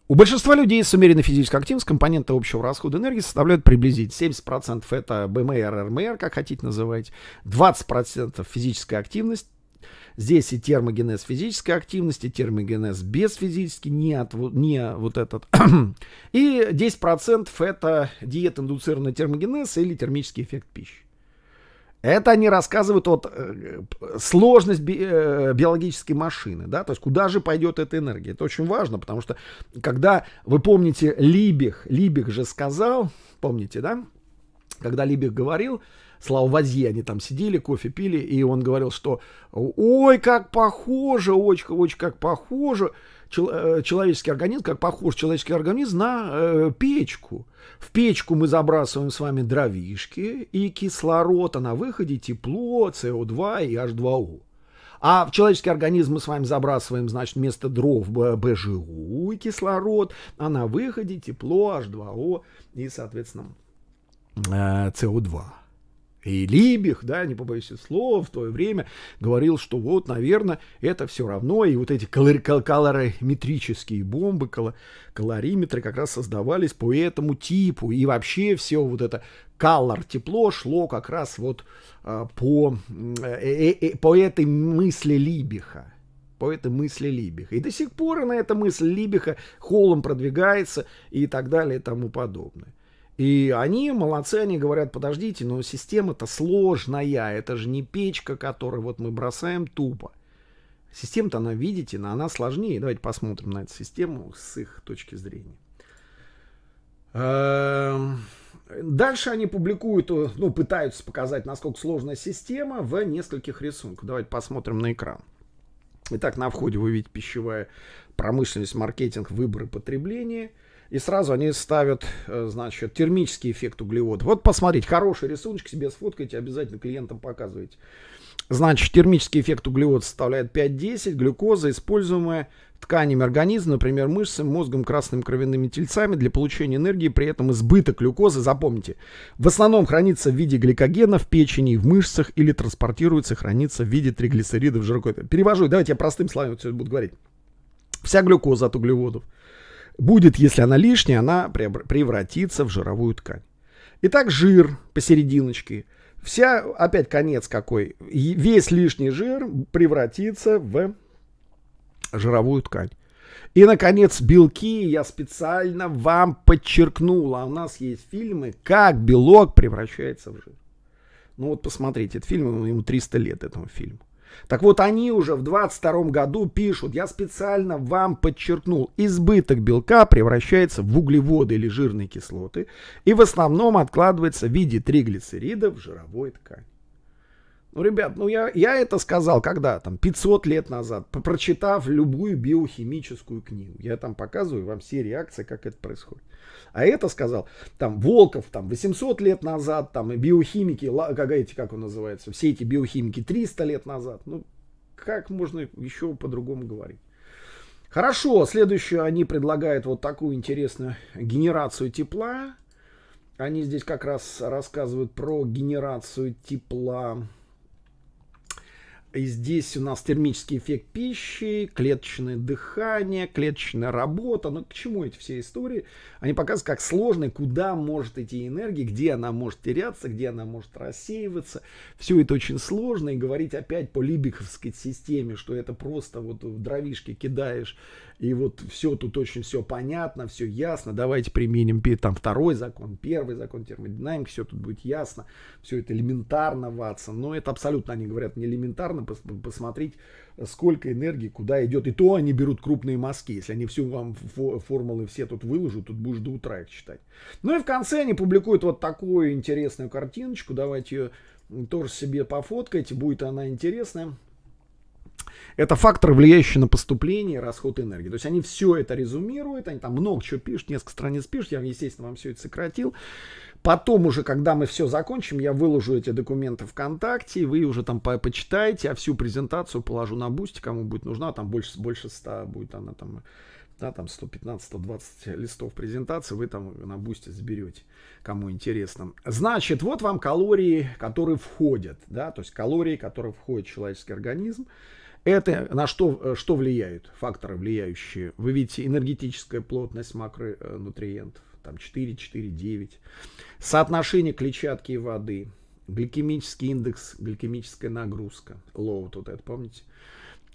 У большинства людей с умеренной физической активностью компоненты общего расхода энергии составляют приблизительно 70% это БМР, РМР, как хотите называть, 20% физическая активность, Здесь и термогенез физической активности, термогенез без физически, не, от, не вот этот. и 10% это диета индуцированный термогенез или термический эффект пищи. Это они рассказывают вот э, сложность би, э, биологической машины, да, то есть куда же пойдет эта энергия. Это очень важно, потому что когда, вы помните, Либих, Либих же сказал, помните, да, когда Либих говорил, э, Славвазье, они там сидели, кофе пили, и он говорил, что «Ой, как похоже, очень очень как похоже» э, человеческий организм, как похож человеческий организм на э, печку. В печку мы забрасываем с вами дровишки и кислород, а на выходе тепло, СО2 и H2O. А в человеческий организм мы с вами забрасываем, значит, вместо дров БЖУ и кислород, а на выходе тепло, H2O и, соответственно, э, СО2. И Либих, да, не побоюсь слов, в то время говорил, что вот, наверное, это все равно, и вот эти колор колорометрические бомбы, колор колориметры как раз создавались по этому типу, и вообще все вот это колор тепло шло как раз вот а, по, э, э, э, по этой мысли Либиха по этой мысли Либиха. И до сих пор на эта мысль Либиха холом продвигается и так далее и тому подобное. И они молодцы, они говорят, подождите, но система-то сложная, это же не печка, которую вот мы бросаем тупо. Система-то она, видите, она, она сложнее. Давайте посмотрим на эту систему с их точки зрения. Эм, дальше они публикуют, э, ну, пытаются показать, насколько сложная система в нескольких рисунках. Давайте посмотрим на экран. Итак, на входе вы видите пищевая промышленность, маркетинг, выборы, потребление – и сразу они ставят, э, значит, термический эффект углевода. Вот посмотрите, хороший рисунок, себе сфоткайте, обязательно клиентам показывайте. Значит, термический эффект углевода составляет 5-10, глюкоза, используемая тканями организма, например, мышцами, мозгом, красными кровяными тельцами для получения энергии, при этом избыток глюкозы, запомните, в основном хранится в виде гликогена в печени и в мышцах или транспортируется, хранится в виде триглицеридов в жирокопе. Перевожу, давайте я простым словами все буду говорить. Вся глюкоза от углеводов – будет, если она лишняя, она превратится в жировую ткань. Итак, жир посерединочке. Вся, опять конец какой, весь лишний жир превратится в жировую ткань. И, наконец, белки я специально вам подчеркнул. А у нас есть фильмы, как белок превращается в жир. Ну вот посмотрите, этот фильм, ему 300 лет этому фильму. Так вот, они уже в 2022 году пишут, я специально вам подчеркнул, избыток белка превращается в углеводы или жирные кислоты и в основном откладывается в виде триглицеридов в жировой ткани. Ну, ребят, ну я, я это сказал, когда там, 500 лет назад, прочитав любую биохимическую книгу. Я там показываю вам все реакции, как это происходит. А это сказал, там, Волков, там, 800 лет назад, там, и биохимики, как эти, как он называется, все эти биохимики 300 лет назад. Ну, как можно еще по-другому говорить? Хорошо, следующую они предлагают вот такую интересную генерацию тепла. Они здесь как раз рассказывают про генерацию тепла и здесь у нас термический эффект пищи, клеточное дыхание, клеточная работа. Ну, к чему эти все истории? Они показывают, как сложно куда может идти энергия, где она может теряться, где она может рассеиваться. Все это очень сложно. И говорить опять по либиховской системе, что это просто вот в дровишке кидаешь и вот все тут очень все понятно, все ясно, давайте применим там второй закон, первый закон термодинамики, все тут будет ясно, все это элементарно, Ватсон, но это абсолютно, они говорят, не элементарно, пос посмотреть, сколько энергии куда идет, и то они берут крупные мазки, если они всю вам фо формулы все тут выложат, тут будешь до утра их читать. Ну и в конце они публикуют вот такую интересную картиночку, давайте ее тоже себе пофоткайте, будет она интересная это фактор, влияющий на поступление и расход энергии. То есть они все это резюмируют, они там много чего пишут, несколько страниц пишут, я, естественно, вам все это сократил. Потом уже, когда мы все закончим, я выложу эти документы ВКонтакте, и вы уже там по почитаете, а всю презентацию положу на бусте, кому будет нужна, там больше, больше 100 будет она там да, там 115-120 листов презентации, вы там на бусте заберете, кому интересно. Значит, вот вам калории, которые входят, да, то есть калории, которые входят в человеческий организм. Это на что, э, что влияют, факторы влияющие? Вы видите, энергетическая плотность макронутриентов, там 4, 4, 9. Соотношение клетчатки и воды, гликемический индекс, гликемическая нагрузка. Лоут вот это, помните?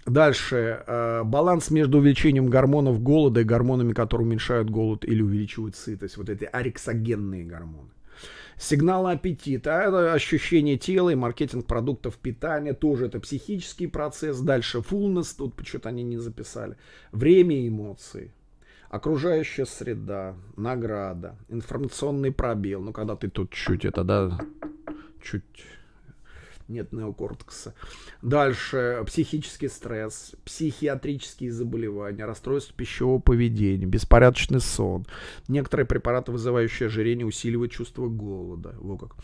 Дальше. Э, баланс между увеличением гормонов голода и гормонами, которые уменьшают голод или увеличивают сытость. Вот эти арексогенные гормоны. Сигналы аппетита, это ощущение тела и маркетинг продуктов питания, тоже это психический процесс. Дальше fullness, тут почему-то они не записали. Время и эмоции. Окружающая среда, награда, информационный пробел. Ну, когда ты тут чуть это, да, чуть нет неокортекса. Дальше психический стресс, психиатрические заболевания, расстройство пищевого поведения, беспорядочный сон. Некоторые препараты, вызывающие ожирение, усиливают чувство голода. Во как.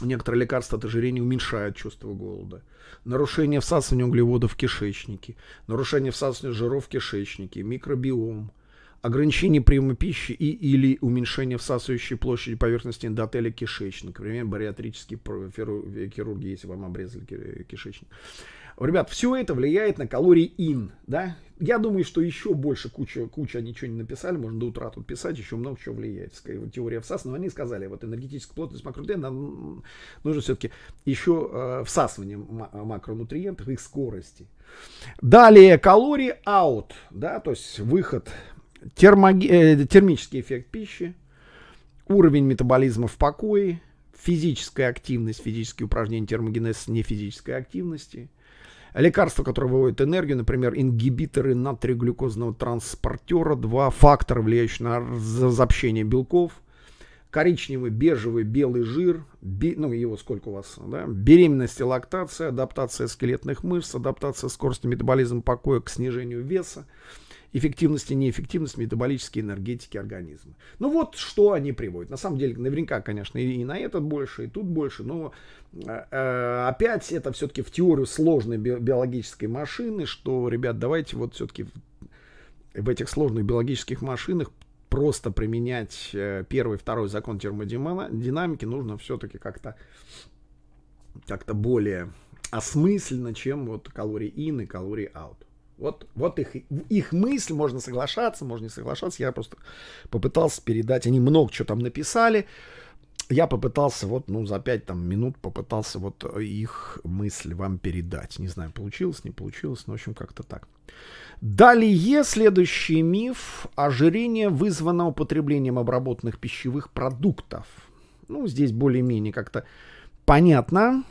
Некоторые лекарства от ожирения уменьшают чувство голода. Нарушение всасывания углеводов в кишечнике, нарушение всасывания жиров в кишечнике, микробиом – ограничение приема пищи и или уменьшение всасывающей площади поверхности эндотеля кишечника. Например, бариатрические хирурги, если вам обрезали кишечник. Ребят, все это влияет на калории ин, да? Я думаю, что еще больше куча, куча ничего не написали, можно до утра тут писать, еще много чего влияет. Теория всасывания, но они сказали, вот энергетическая плотность макротен, нужно все-таки еще э, всасывание э, макронутриентов, их скорости. Далее калории out, да, то есть выход термоги... Э, термический эффект пищи, уровень метаболизма в покое, физическая активность, физические упражнения, термогенез нефизической активности, лекарства, которые выводят энергию, например, ингибиторы натриглюкозного транспортера, два фактора, влияющих на разобщение белков, коричневый, бежевый, белый жир, би, ну его сколько у вас, да, беременность и лактация, адаптация скелетных мышц, адаптация скорости метаболизма покоя к снижению веса, эффективности, неэффективности метаболической энергетики организма. Ну вот что они приводят. На самом деле, наверняка, конечно, и на этот больше, и тут больше, но э, э опять это все-таки в теорию сложной биологической машины, что, ребят, давайте вот все-таки в, в этих сложных биологических машинах просто применять э, первый, второй закон термодинамики нужно все-таки как-то как-то более осмысленно, чем вот калории in и калории out. Вот, вот их, их мысль, можно соглашаться, можно не соглашаться. Я просто попытался передать, они много чего там написали. Я попытался вот, ну, за пять там минут попытался вот их мысль вам передать. Не знаю, получилось, не получилось, но, в общем, как-то так. Далее следующий миф. Ожирение вызвано употреблением обработанных пищевых продуктов. Ну, здесь более-менее как-то понятно.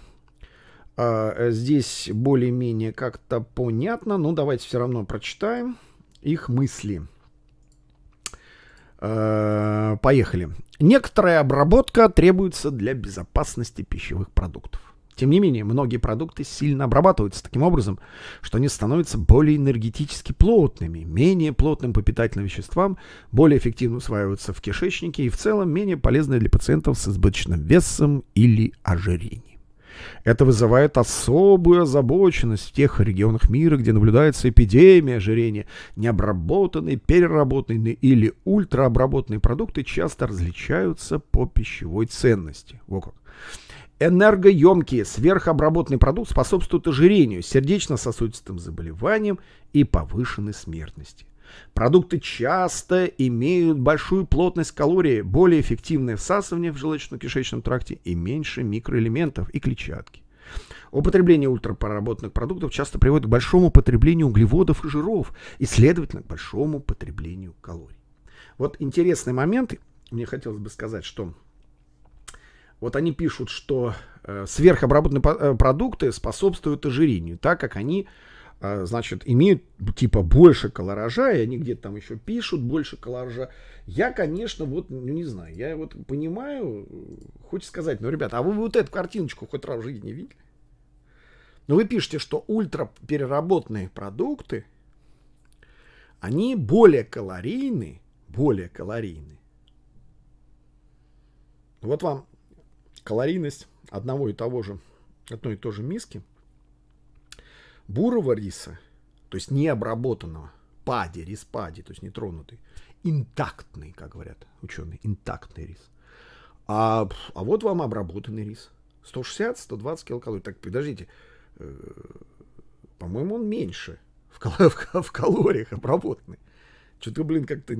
А, здесь более-менее как-то понятно, но давайте все равно прочитаем их мысли. А, поехали. Некоторая обработка требуется для безопасности пищевых продуктов. Тем не менее, многие продукты сильно обрабатываются таким образом, что они становятся более энергетически плотными, менее плотным по питательным веществам, более эффективно усваиваются в кишечнике и в целом менее полезны для пациентов с избыточным весом или ожирением. Это вызывает особую озабоченность в тех регионах мира, где наблюдается эпидемия ожирения. Необработанные, переработанные или ультраобработанные продукты часто различаются по пищевой ценности. Во как. Энергоемкие сверхобработанный продукт способствует ожирению, сердечно-сосудистым заболеваниям и повышенной смертности. Продукты часто имеют большую плотность калорий, более эффективное всасывание в желудочно-кишечном тракте и меньше микроэлементов и клетчатки. Употребление ультрапоработных продуктов часто приводит к большому потреблению углеводов и жиров и, следовательно, к большому потреблению калорий. Вот интересный момент, мне хотелось бы сказать, что вот они пишут, что э, сверхобработанные э, продукты способствуют ожирению, так как они а, значит, имеют типа больше колоража, и они где-то там еще пишут больше колоража. Я, конечно, вот, ну, не знаю, я вот понимаю, хочется сказать, ну, ребята, а вы вот эту картиночку хоть раз в жизни видели? Но ну, вы пишете, что ультра продукты, они более калорийны, более калорийны. Вот вам калорийность одного и того же, одной и той же миски – бурого риса, то есть необработанного, пади, рис пади, то есть нетронутый, интактный, как говорят ученые, интактный рис. А, а вот вам обработанный рис. 160-120 килокалорий. Так, подождите, э, по-моему, он меньше в, кал в, калориях обработанный. Что-то, блин, как-то...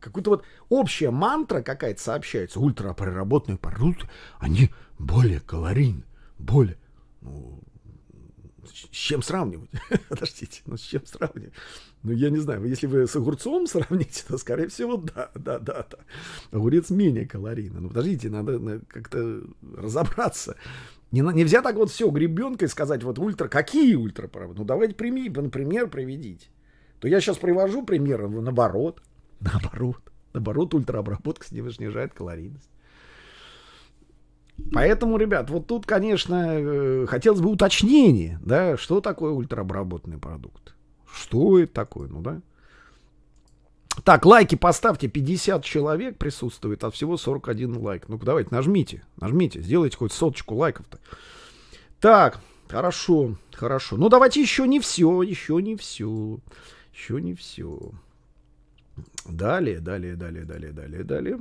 Какую-то вот общая мантра какая-то сообщается. Ультрапроработанные продукты, они более калорийны, более... Ну, с чем сравнивать? Подождите, ну с чем сравнивать? Ну, я не знаю, если вы с огурцом сравните, то, скорее всего, да, да, да, да. Огурец менее калорийный. Ну, подождите, надо, как-то разобраться. Не, нельзя так вот все гребенкой сказать, вот ультра, какие ультраправы? Ну, давайте прими, например, приведите. То я сейчас привожу пример, наоборот, наоборот, наоборот, ультраобработка снижает калорийность. Поэтому, ребят, вот тут, конечно, э, хотелось бы уточнение, да, что такое ультраобработанный продукт. Что это такое, ну да? Так, лайки поставьте, 50 человек присутствует, а всего 41 лайк. Ну-ка, давайте, нажмите, нажмите, сделайте хоть соточку лайков-то. Так, хорошо, хорошо. Ну, давайте еще не все, еще не все, еще не все. Далее, далее, далее, далее, далее, далее.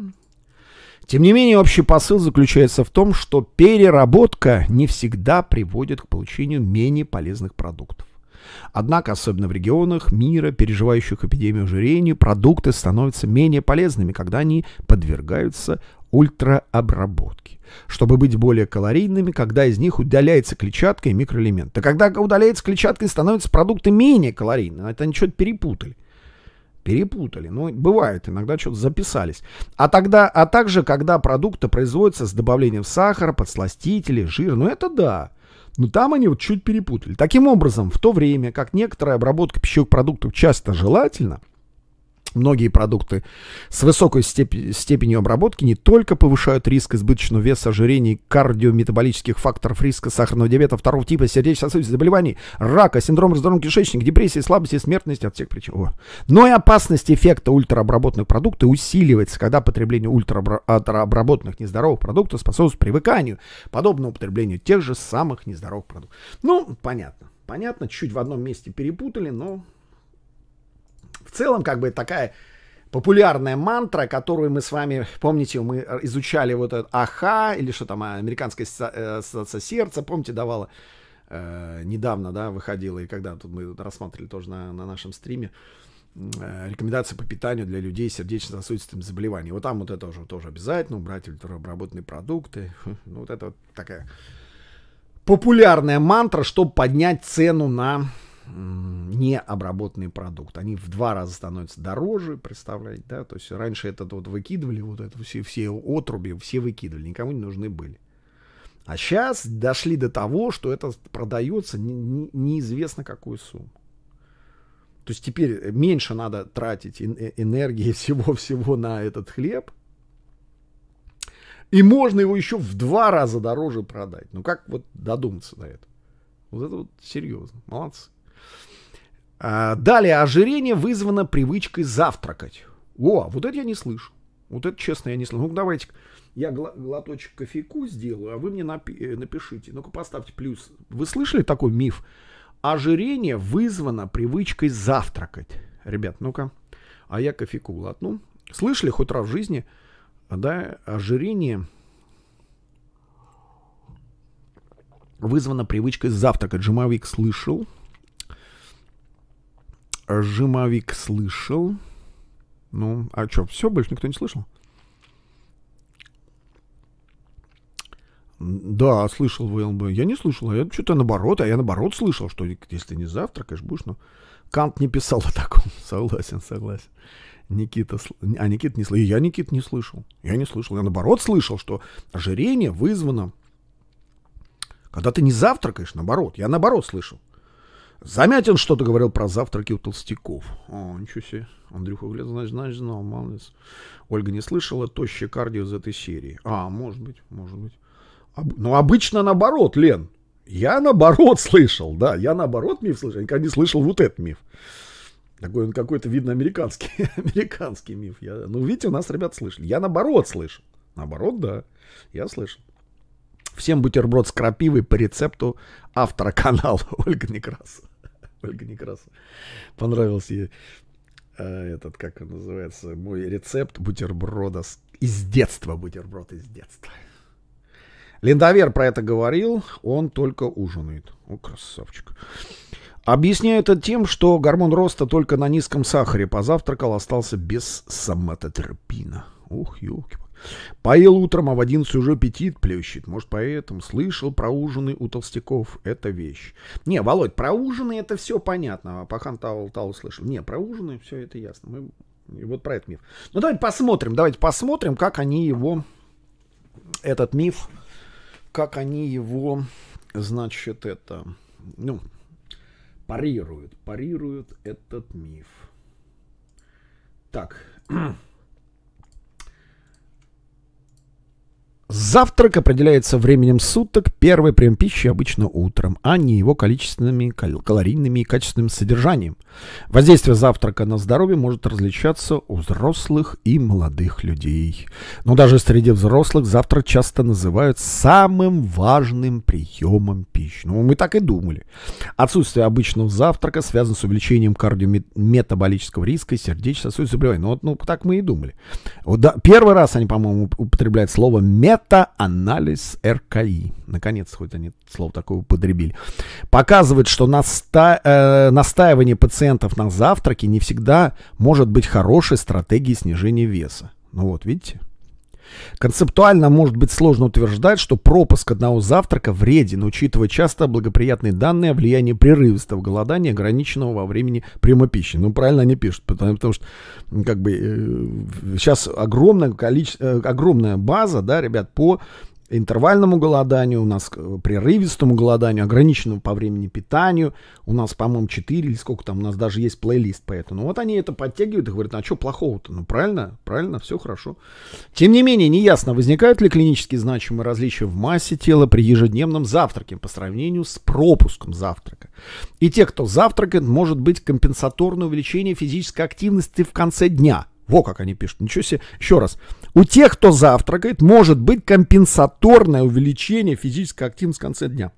Тем не менее, общий посыл заключается в том, что переработка не всегда приводит к получению менее полезных продуктов. Однако, особенно в регионах мира, переживающих эпидемию ожирения, продукты становятся менее полезными, когда они подвергаются ультраобработке, чтобы быть более калорийными, когда из них удаляется клетчатка и микроэлементы. когда удаляется клетчатка, становятся продукты менее калорийными. Это они что-то перепутали. Перепутали. Ну, бывает, иногда что-то записались. А, тогда, а также, когда продукты производятся с добавлением сахара, подсластителей, жира, ну это да. Но там они вот чуть перепутали. Таким образом, в то время, как некоторая обработка пищевых продуктов часто желательна, Многие продукты с высокой степень, степенью обработки не только повышают риск избыточного веса, ожирений, кардиометаболических факторов риска сахарного диабета второго типа, сердечно-сосудистых заболеваний, рака, синдром раздраженного кишечника, депрессии, слабости, смертности от всех причин. О. Но и опасность эффекта ультраобработанных продуктов усиливается, когда потребление ультраобработанных нездоровых продуктов способствует привыканию, подобному употреблению тех же самых нездоровых продуктов. Ну, понятно. Понятно, чуть в одном месте перепутали, но в целом, как бы такая популярная мантра, которую мы с вами, помните, мы изучали вот этот АХА, или что там, а, американское э, ассоциация сердца, помните, давала э, недавно, да, выходила, и когда тут мы рассматривали тоже на, на нашем стриме, э, рекомендации по питанию для людей с сердечно-сосудистыми заболеваниями. Вот там вот это уже тоже обязательно, убрать обработанные продукты, хм, ну вот это вот такая популярная мантра, чтобы поднять цену на необработанный продукт. Они в два раза становятся дороже, представляете, да, то есть раньше этот вот выкидывали, вот это все, все отруби, все выкидывали, никому не нужны были. А сейчас дошли до того, что это продается не, не, неизвестно какую сумму. То есть теперь меньше надо тратить э, энергии всего-всего на этот хлеб. И можно его еще в два раза дороже продать. Ну как вот додуматься до этого? Вот это вот серьезно. Молодцы. А, далее ожирение вызвано привычкой завтракать. О, вот это я не слышу. Вот это честно я не слышу. ну давайте я глоточек кофейку сделаю, а вы мне э, напишите. Ну-ка поставьте плюс. Вы слышали такой миф? Ожирение вызвано привычкой завтракать. Ребят, ну-ка. А я кофейку глотну. Слышали хоть раз в жизни, да, ожирение вызвано привычкой завтракать. Джимовик слышал. Жимовик слышал. Ну, а что, все, больше никто не слышал? Да, слышал ВЛБ. Я не слышал. А я что-то наоборот, а я наоборот слышал, что если ты не завтракаешь, будешь, ну... Кант не писал о таком. Согласен, согласен. Никита... А Никита не слышал. Я Никит не слышал. Я не слышал. Я наоборот слышал, что ожирение вызвано... Когда ты не завтракаешь, наоборот. Я наоборот слышал. Замятин что-то говорил про завтраки у толстяков. О, ничего себе. Андрюха Глед, значит, значит, знал, молодец. Ольга не слышала, тощая кардио из этой серии. А, может быть, может быть. Об... Но ну, обычно наоборот, Лен. Я наоборот слышал, да, я наоборот миф слышал. Я никогда не слышал вот этот миф. Такой он какой-то, видно, американский, американский миф. Я, ну, видите, у нас ребят слышали. Я наоборот слышал. Наоборот, да, я слышал. Всем бутерброд с крапивой по рецепту автора канала Ольга Некрасова. Ольга Некрасова. Понравился ей э, этот, как он называется, мой рецепт бутерброда с, из детства, бутерброд из детства. Линдовер про это говорил, он только ужинает. О, красавчик. Объясняет это тем, что гормон роста только на низком сахаре позавтракал, остался без соматотропина. Ух, елки Поел утром, а в одиннадцать уже аппетит плющит. Может, поэтому слышал про ужины у толстяков. Это вещь. Не, Володь, про ужины это все понятно. А Пахан Тау Тау слышал. Не, про ужины все это ясно. Мы... И вот про этот миф. Ну, давайте посмотрим. Давайте посмотрим, как они его... Этот миф... Как они его, значит, это... Ну, парируют. Парируют этот миф. Так. Завтрак определяется временем суток. Первый прием пищи обычно утром, а не его количественными, калорийными и качественным содержанием. Воздействие завтрака на здоровье может различаться у взрослых и молодых людей. Но даже среди взрослых завтрак часто называют самым важным приемом пищи. Ну, мы так и думали. Отсутствие обычного завтрака связано с увеличением кардиометаболического риска и сердечно-сосудистых заболеваний. Ну, вот ну, так мы и думали. Вот, да, первый раз они, по-моему, употребляют слово «мет» анализ РКИ. Наконец, хоть они слово такое употребили. Показывает, что наста э, настаивание пациентов на завтраке не всегда может быть хорошей стратегией снижения веса. Ну вот, видите? Концептуально может быть сложно утверждать, что пропуск одного завтрака вреден, учитывая часто благоприятные данные о влиянии прерывистого голодания, ограниченного во времени прямой пищи. Ну, правильно они пишут, потому, потому что как бы, э, сейчас огромное количество, э, огромная база, да, ребят, по интервальному голоданию, у нас э, прерывистому голоданию, ограниченному по времени питанию. У нас, по-моему, 4 или сколько там, у нас даже есть плейлист по этому. Вот они это подтягивают и говорят, а что плохого-то? Ну, правильно, правильно, все хорошо. Тем не менее, неясно, возникают ли клинически значимые различия в массе тела при ежедневном завтраке по сравнению с пропуском завтрака. И те, кто завтракает, может быть компенсаторное увеличение физической активности в конце дня – во как они пишут. Ничего себе. Еще раз. У тех, кто завтракает, может быть компенсаторное увеличение физической активности в конце дня.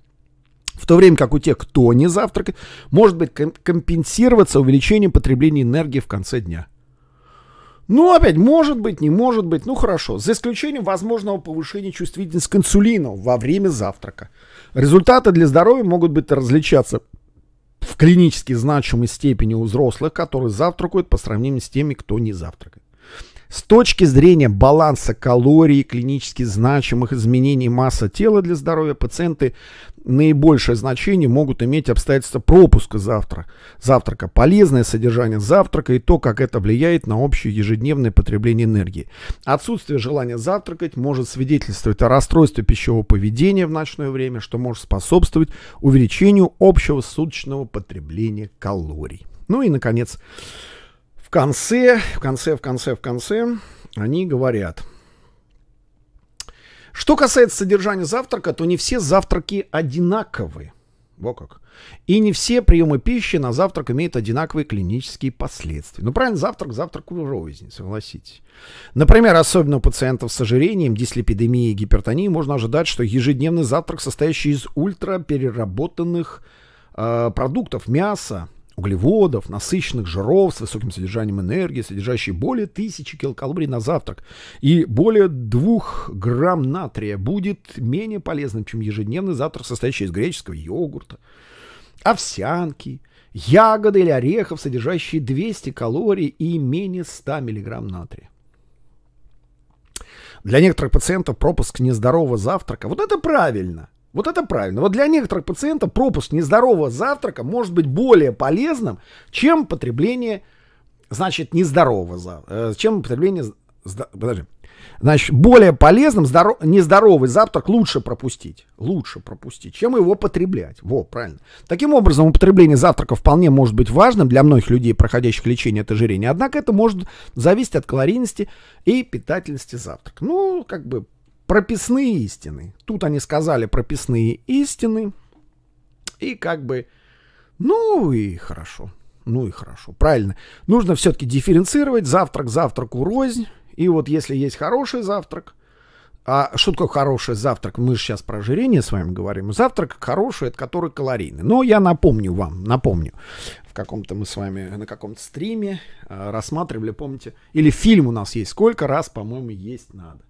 В то время как у тех, кто не завтракает, может быть компенсироваться увеличением потребления энергии в конце дня. Ну, опять, может быть, не может быть, ну хорошо. За исключением возможного повышения чувствительности к инсулину во время завтрака. Результаты для здоровья могут быть различаться в клинически значимой степени у взрослых, которые завтракают по сравнению с теми, кто не завтракает. С точки зрения баланса калорий, клинически значимых изменений массы тела для здоровья пациенты наибольшее значение могут иметь обстоятельства пропуска завтра, завтрака, полезное содержание завтрака и то, как это влияет на общее ежедневное потребление энергии. Отсутствие желания завтракать может свидетельствовать о расстройстве пищевого поведения в ночное время, что может способствовать увеличению общего суточного потребления калорий. Ну и, наконец, конце, в конце, в конце, в конце они говорят. Что касается содержания завтрака, то не все завтраки одинаковы. Во как. И не все приемы пищи на завтрак имеют одинаковые клинические последствия. Ну, правильно, завтрак, завтрак рознь, согласитесь. Например, особенно у пациентов с ожирением, дислепидемией и гипертонией можно ожидать, что ежедневный завтрак, состоящий из ультрапереработанных э, продуктов, мяса, углеводов, насыщенных жиров с высоким содержанием энергии, содержащие более тысячи килокалорий на завтрак. И более двух грамм натрия будет менее полезным, чем ежедневный завтрак, состоящий из греческого йогурта, овсянки, ягоды или орехов, содержащие 200 калорий и менее 100 миллиграмм натрия. Для некоторых пациентов пропуск нездорового завтрака, вот это правильно – вот это правильно. Вот для некоторых пациентов пропуск нездорового завтрака может быть более полезным, чем потребление, значит, нездорового завтрака, э, чем потребление, подожди, значит, более полезным здоров, нездоровый завтрак лучше пропустить, лучше пропустить, чем его потреблять. Во, правильно. Таким образом, употребление завтрака вполне может быть важным для многих людей, проходящих лечение от ожирения, однако это может зависеть от калорийности и питательности завтрака. Ну, как бы прописные истины. Тут они сказали прописные истины, и как бы, ну и хорошо, ну и хорошо, правильно. Нужно все-таки дифференцировать, завтрак завтраку рознь, и вот если есть хороший завтрак, а что такое хороший завтрак? Мы же сейчас про ожирение с вами говорим. Завтрак хороший, это который калорийный. Но я напомню вам, напомню. В каком-то мы с вами на каком-то стриме э, рассматривали, помните? Или фильм у нас есть. Сколько раз, по-моему, есть надо.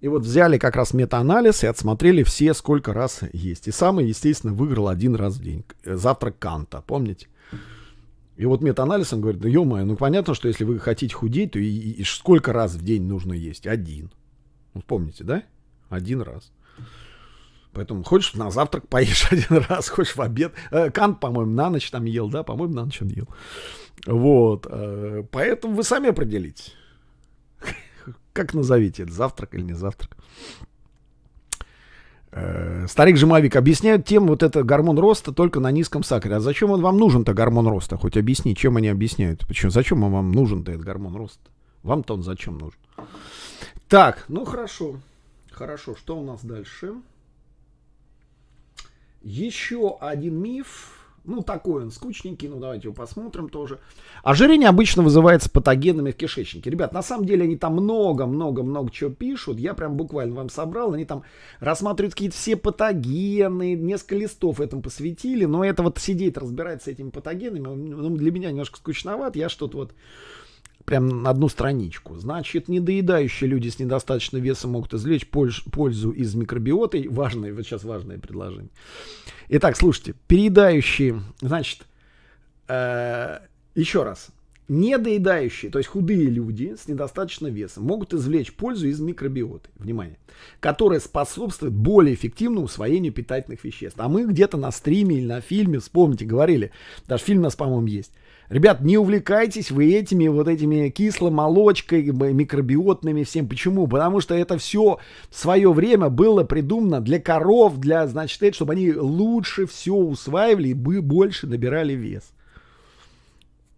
И вот взяли как раз метаанализ и отсмотрели все, сколько раз есть. И самый, естественно, выиграл один раз в день. Э, завтрак Канта, помните? И вот метаанализ, он говорит, ну ё ну понятно, что если вы хотите худеть, то и, и сколько раз в день нужно есть? Один. Вот ну, помните, да? Один раз. Поэтому хочешь на завтрак поешь один раз, хочешь в обед. Э, Кант, по-моему, на ночь там ел, да? По-моему, на ночь он ел. Вот. Э, поэтому вы сами определите. Как назовите это, завтрак или не завтрак? Э, старик Жимовик объясняет тем, вот это гормон роста только на низком сахаре. А зачем он вам нужен-то гормон роста? Хоть объясни, чем они объясняют. Почему? Зачем он вам нужен-то этот гормон роста? Вам-то он зачем нужен? Так, ну хорошо. Хорошо, что у нас дальше? Еще один миф. Ну, такой он скучненький, ну, давайте его посмотрим тоже. Ожирение обычно вызывается патогенами в кишечнике. Ребят, на самом деле они там много-много-много чего пишут. Я прям буквально вам собрал. Они там рассматривают какие-то все патогены, несколько листов этому посвятили. Но это вот сидеть, разбирать с этими патогенами, ну, для меня немножко скучновато. Я что-то вот прям на одну страничку. Значит, недоедающие люди с недостаточным весом могут извлечь пользу из микробиоты. Важное, вот сейчас важное предложение. Итак, слушайте, переедающие, значит, э, еще раз. Недоедающие, то есть худые люди с недостаточным весом, могут извлечь пользу из микробиоты, внимание, которая способствует более эффективному усвоению питательных веществ. А мы где-то на стриме или на фильме, вспомните, говорили, даже фильм у нас, по-моему, есть, Ребят, не увлекайтесь вы этими вот этими кисломолочкой, микробиотными всем. Почему? Потому что это все в свое время было придумано для коров, для, значит, э, чтобы они лучше все усваивали и больше набирали вес.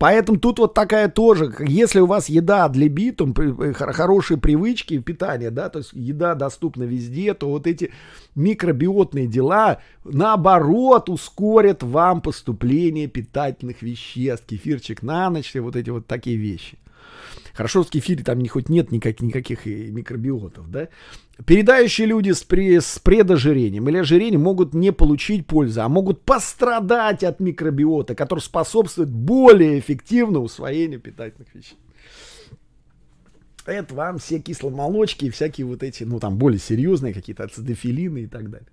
Поэтому тут вот такая тоже, если у вас еда для битум, хорошие привычки питания, да, то есть еда доступна везде, то вот эти микробиотные дела, наоборот, ускорят вам поступление питательных веществ, кефирчик на ночь, все вот эти вот такие вещи. Хорошо, в кефире там хоть нет никаких никаких микробиотов, да? Передающие люди с, при, с предожирением или ожирением могут не получить пользы, а могут пострадать от микробиота, который способствует более эффективному усвоению питательных веществ. Это вам все кисломолочки и всякие вот эти, ну там более серьезные какие-то ацидофилины и так далее.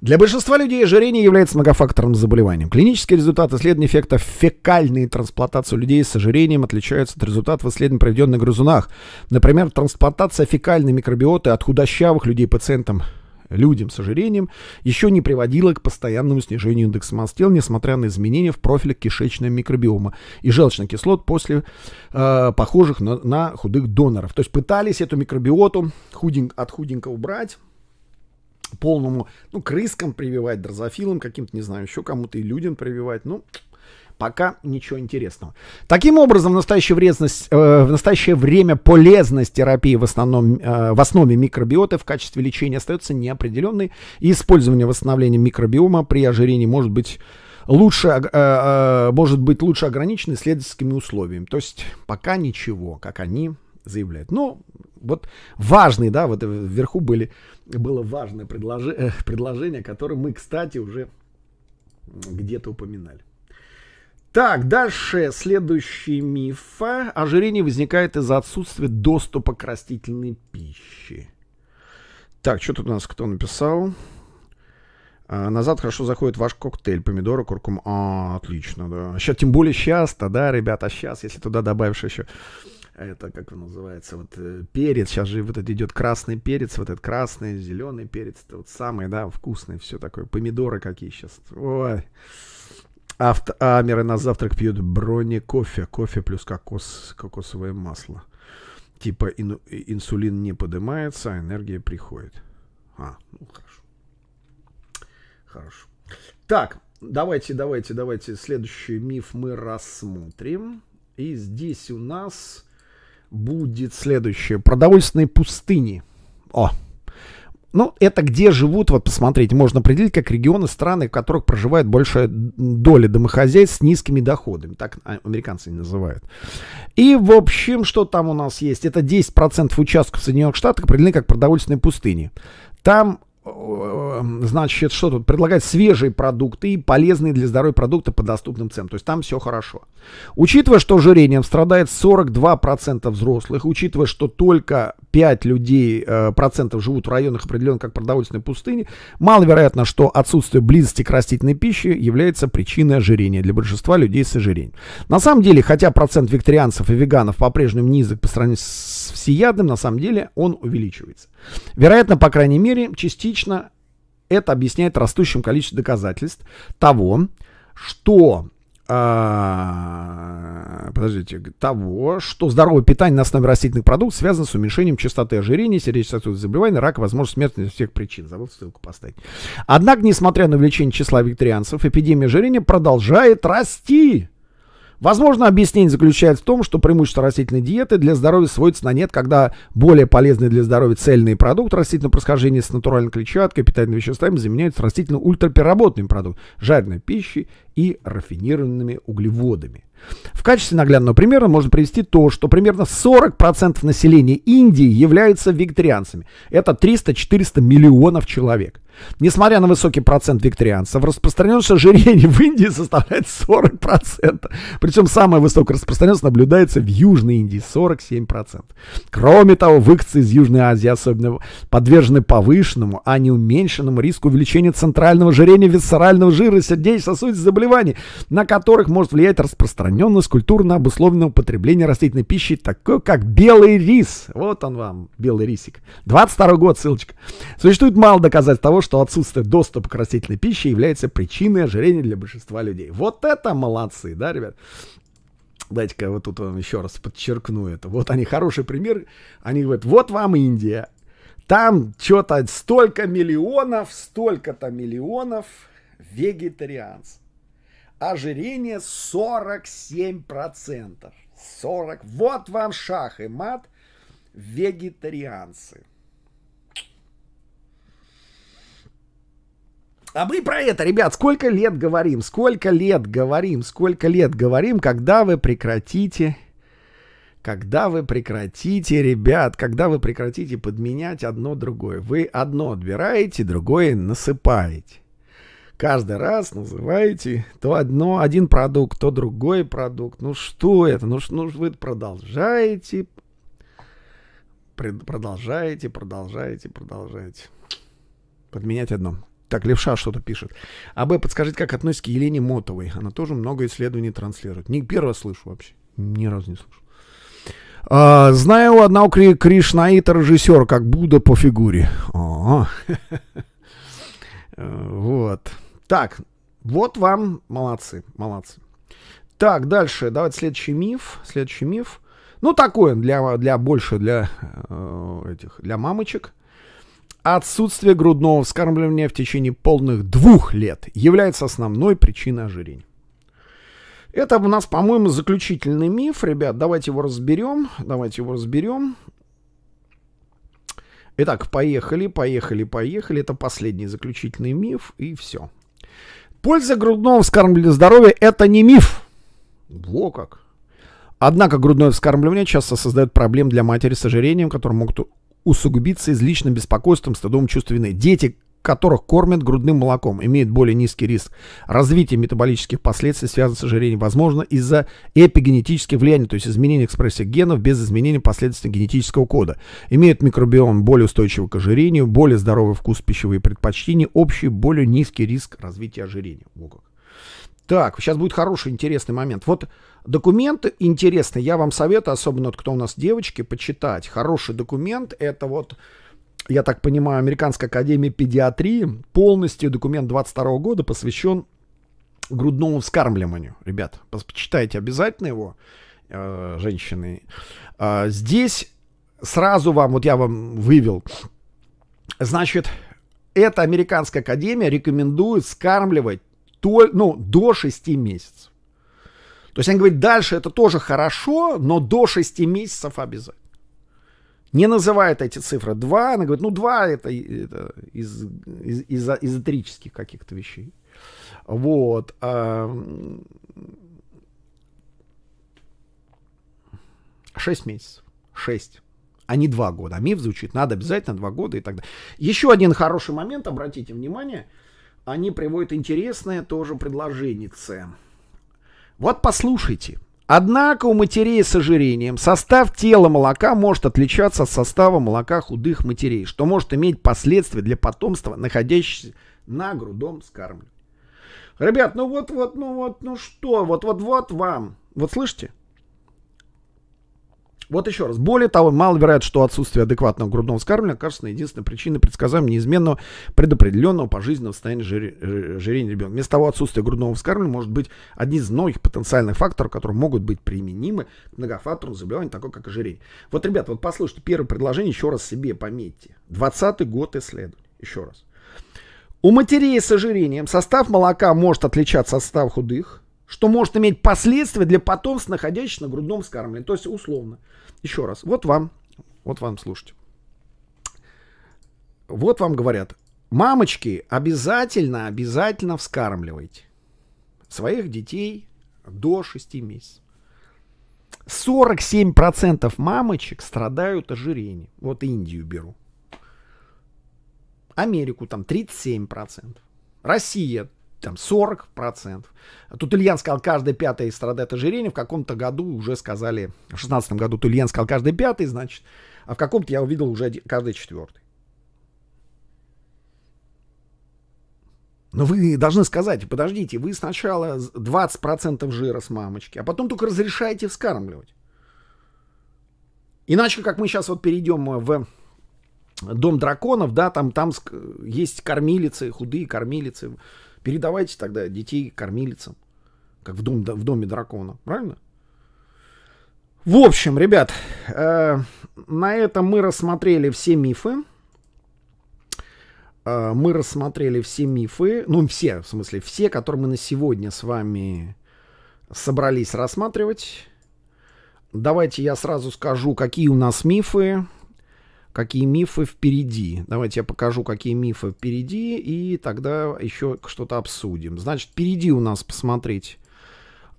Для большинства людей ожирение является многофакторным заболеванием. Клинические результаты исследований эффекта фекальной трансплантации людей с ожирением отличаются от результатов исследований, проведенных на грызунах. Например, трансплантация фекальной микробиоты от худощавых людей пациентам людям с ожирением еще не приводило к постоянному снижению индекса массы тела, несмотря на изменения в профиле кишечного микробиома и желчных кислот после э, похожих на, на худых доноров. То есть пытались эту микробиоту худень, от худенько убрать, полному, ну, крыскам прививать, дрозофилам каким-то, не знаю, еще кому-то и людям прививать, ну, Пока ничего интересного. Таким образом, в настоящее, вредность, э, в настоящее время полезность терапии в, основном, э, в основе микробиоты в качестве лечения остается неопределенной. И использование восстановления микробиома при ожирении может быть лучше, э, э, может быть лучше ограничено исследовательскими условиями. То есть пока ничего, как они заявляют. Но ну, вот важный, да, вот вверху были, было важное предложи, э, предложение, которое мы, кстати, уже где-то упоминали. Так, дальше следующий миф. Ожирение возникает из-за отсутствия доступа к растительной пище. Так, что тут у нас кто написал? А, назад хорошо заходит ваш коктейль. Помидоры, куркум. А, отлично, да. Сейчас, тем более сейчас да, ребята, сейчас, если туда добавишь еще это как называется, вот э, перец, сейчас же вот это идет красный перец, вот этот красный, зеленый перец, это вот самый, да, вкусный, все такое, помидоры какие сейчас, ой, Амеры на завтрак пьют брони кофе. Кофе плюс кокос, кокосовое масло. Типа ин, инсулин не поднимается, а энергия приходит. А, ну хорошо. Хорошо. Так, давайте, давайте, давайте. Следующий миф мы рассмотрим. И здесь у нас будет следующее. Продовольственные пустыни. О, ну, это где живут, вот посмотрите, можно определить, как регионы, страны, в которых проживает большая доля домохозяйств с низкими доходами. Так а, американцы называют. И, в общем, что там у нас есть? Это 10% участков Соединенных Штатов определены как продовольственные пустыни. Там значит, что тут? Предлагать свежие продукты и полезные для здоровья продукты по доступным ценам. То есть там все хорошо. Учитывая, что ожирением страдает 42% взрослых, учитывая, что только 5 людей, э, процентов живут в районах, определенных как продовольственной пустыни, маловероятно, что отсутствие близости к растительной пище является причиной ожирения для большинства людей с ожирением. На самом деле, хотя процент викторианцев и веганов по-прежнему низок по сравнению с всеядным, на самом деле он увеличивается. Вероятно, по крайней мере, частично это объясняет растущим количеством доказательств того, что а, подождите, того, что здоровое питание на основе растительных продуктов связано с уменьшением частоты ожирения, сердечно-сосудистых заболеваний, рака, возможно, смертности всех причин. Забыл ссылку поставить. Однако, несмотря на увеличение числа вегетарианцев, эпидемия ожирения продолжает расти. Возможно, объяснение заключается в том, что преимущество растительной диеты для здоровья сводится на нет, когда более полезный для здоровья цельный продукт растительного происхождения с натуральной клетчаткой, питательными веществами заменяются растительно ультрапереработанным продуктом жареной пищей и рафинированными углеводами. В качестве наглядного примера можно привести то, что примерно 40% населения Индии являются вегетарианцами. Это 300-400 миллионов человек. Несмотря на высокий процент вегетарианцев, распространенность ожирения в Индии составляет 40%. Причем самая высокая распространенность наблюдается в Южной Индии 47%. Кроме того, выходцы из Южной Азии особенно подвержены повышенному, а не уменьшенному риску увеличения центрального ожирения висцерального жира и сердечно-сосудистых заболеваний, на которых может влиять распространение распространенность культурно обусловленного потребления растительной пищи, такой как белый рис. Вот он вам, белый рисик. 22 год, ссылочка. Существует мало доказательств того, что отсутствие доступа к растительной пище является причиной ожирения для большинства людей. Вот это молодцы, да, ребят? Дайте-ка вот тут вам еще раз подчеркну это. Вот они хороший пример. Они говорят, вот вам Индия. Там что-то столько миллионов, столько-то миллионов вегетарианцев ожирение 47%. 40. Вот вам шах и мат вегетарианцы. А мы про это, ребят, сколько лет говорим, сколько лет говорим, сколько лет говорим, когда вы прекратите, когда вы прекратите, ребят, когда вы прекратите подменять одно другое. Вы одно отбираете, другое насыпаете каждый раз называете то одно, один продукт, то другой продукт. Ну что это? Ну, что ну вы продолжаете, продолжаете, продолжаете, продолжаете. Подменять одно. Так, Левша что-то пишет. А Б, подскажите, как относится к Елене Мотовой? Она тоже много исследований транслирует. Не первое слышу вообще. Ни разу не слышу. А, знаю одного кри- Кришнаита режиссера, как Будда по фигуре. О -о -о. Э, вот. Так, вот вам молодцы, молодцы. Так, дальше, давайте следующий миф, следующий миф. Ну, такой для, для больше для э, этих, для мамочек. Отсутствие грудного вскармливания в течение полных двух лет является основной причиной ожирения. Это у нас, по-моему, заключительный миф, ребят. Давайте его разберем. Давайте его разберем. Итак, поехали, поехали, поехали. Это последний заключительный миф, и все. Польза грудного вскармливания здоровья – это не миф. Во как. Однако грудное вскармливание часто создает проблем для матери с ожирением, которые могут усугубиться излишним беспокойством, стыдом, чувством вины. Дети, которых кормят грудным молоком, имеют более низкий риск развития метаболических последствий, связанных с ожирением, возможно, из-за эпигенетических влияний, то есть изменения экспрессии генов без изменения последствий генетического кода. Имеют микробиом более устойчивый к ожирению, более здоровый вкус пищевые предпочтения, общий более низкий риск развития ожирения. Так, сейчас будет хороший, интересный момент. Вот документ интересный, я вам советую, особенно вот кто у нас девочки, почитать. Хороший документ, это вот я так понимаю, Американской академии педиатрии. Полностью документ 22 года посвящен грудному вскармливанию. Ребят, почитайте обязательно его, э, женщины. А, здесь сразу вам, вот я вам вывел, значит, эта Американская академия рекомендует скармливать то, ну, до 6 месяцев. То есть они говорят, дальше это тоже хорошо, но до 6 месяцев обязательно не называет эти цифры 2, она говорит, ну 2 это, э, это из, из, из эзотерических каких-то вещей. Вот. А, 6 месяцев. шесть, а не два года. А миф звучит, надо обязательно два года и так далее. Еще один хороший момент, обратите внимание, они приводят интересное тоже предложение. Вот послушайте. Однако у матерей с ожирением состав тела молока может отличаться от состава молока худых матерей, что может иметь последствия для потомства, находящегося на грудом скармливания. Ребят, ну вот-вот, ну вот, ну что, вот-вот-вот вам. Вот слышите? Вот еще раз. Более того, мало вероятно, что отсутствие адекватного грудного вскармливания кажется на единственной причиной предсказаемого неизменного предопределенного пожизненного состояния жир... Э, жирения ребенка. Вместо того, отсутствие грудного вскармливания может быть одним из многих потенциальных факторов, которые могут быть применимы к многофактору заболеванию, такой как ожирение. Вот, ребят, вот послушайте первое предложение, еще раз себе пометьте. 20 год исследования. Еще раз. У матерей с ожирением состав молока может отличаться от состава худых, что может иметь последствия для потомства, находящихся на грудном вскармливании. То есть, условно. Еще раз. Вот вам, вот вам, слушайте. Вот вам говорят, мамочки, обязательно, обязательно вскармливайте своих детей до 6 месяцев. 47% мамочек страдают ожирением. Вот Индию беру. Америку там 37%. Россия там 40%. Тут Ильян сказал, каждый пятый страдает ожирением. В каком-то году уже сказали, в 16 году тут Ильян сказал, каждый пятый, значит, а в каком-то я увидел уже каждый четвертый. Но вы должны сказать, подождите, вы сначала 20% жира с мамочки, а потом только разрешаете вскармливать. Иначе, как мы сейчас вот перейдем э, в Дом драконов, да, там, там э, есть кормилицы, худые кормилицы, Передавайте тогда детей кормилицам, как в, дом, в доме дракона, правильно? В общем, ребят, э, на этом мы рассмотрели все мифы. Э, мы рассмотрели все мифы, ну все, в смысле, все, которые мы на сегодня с вами собрались рассматривать. Давайте я сразу скажу, какие у нас мифы какие мифы впереди. Давайте я покажу, какие мифы впереди, и тогда еще что-то обсудим. Значит, впереди у нас посмотреть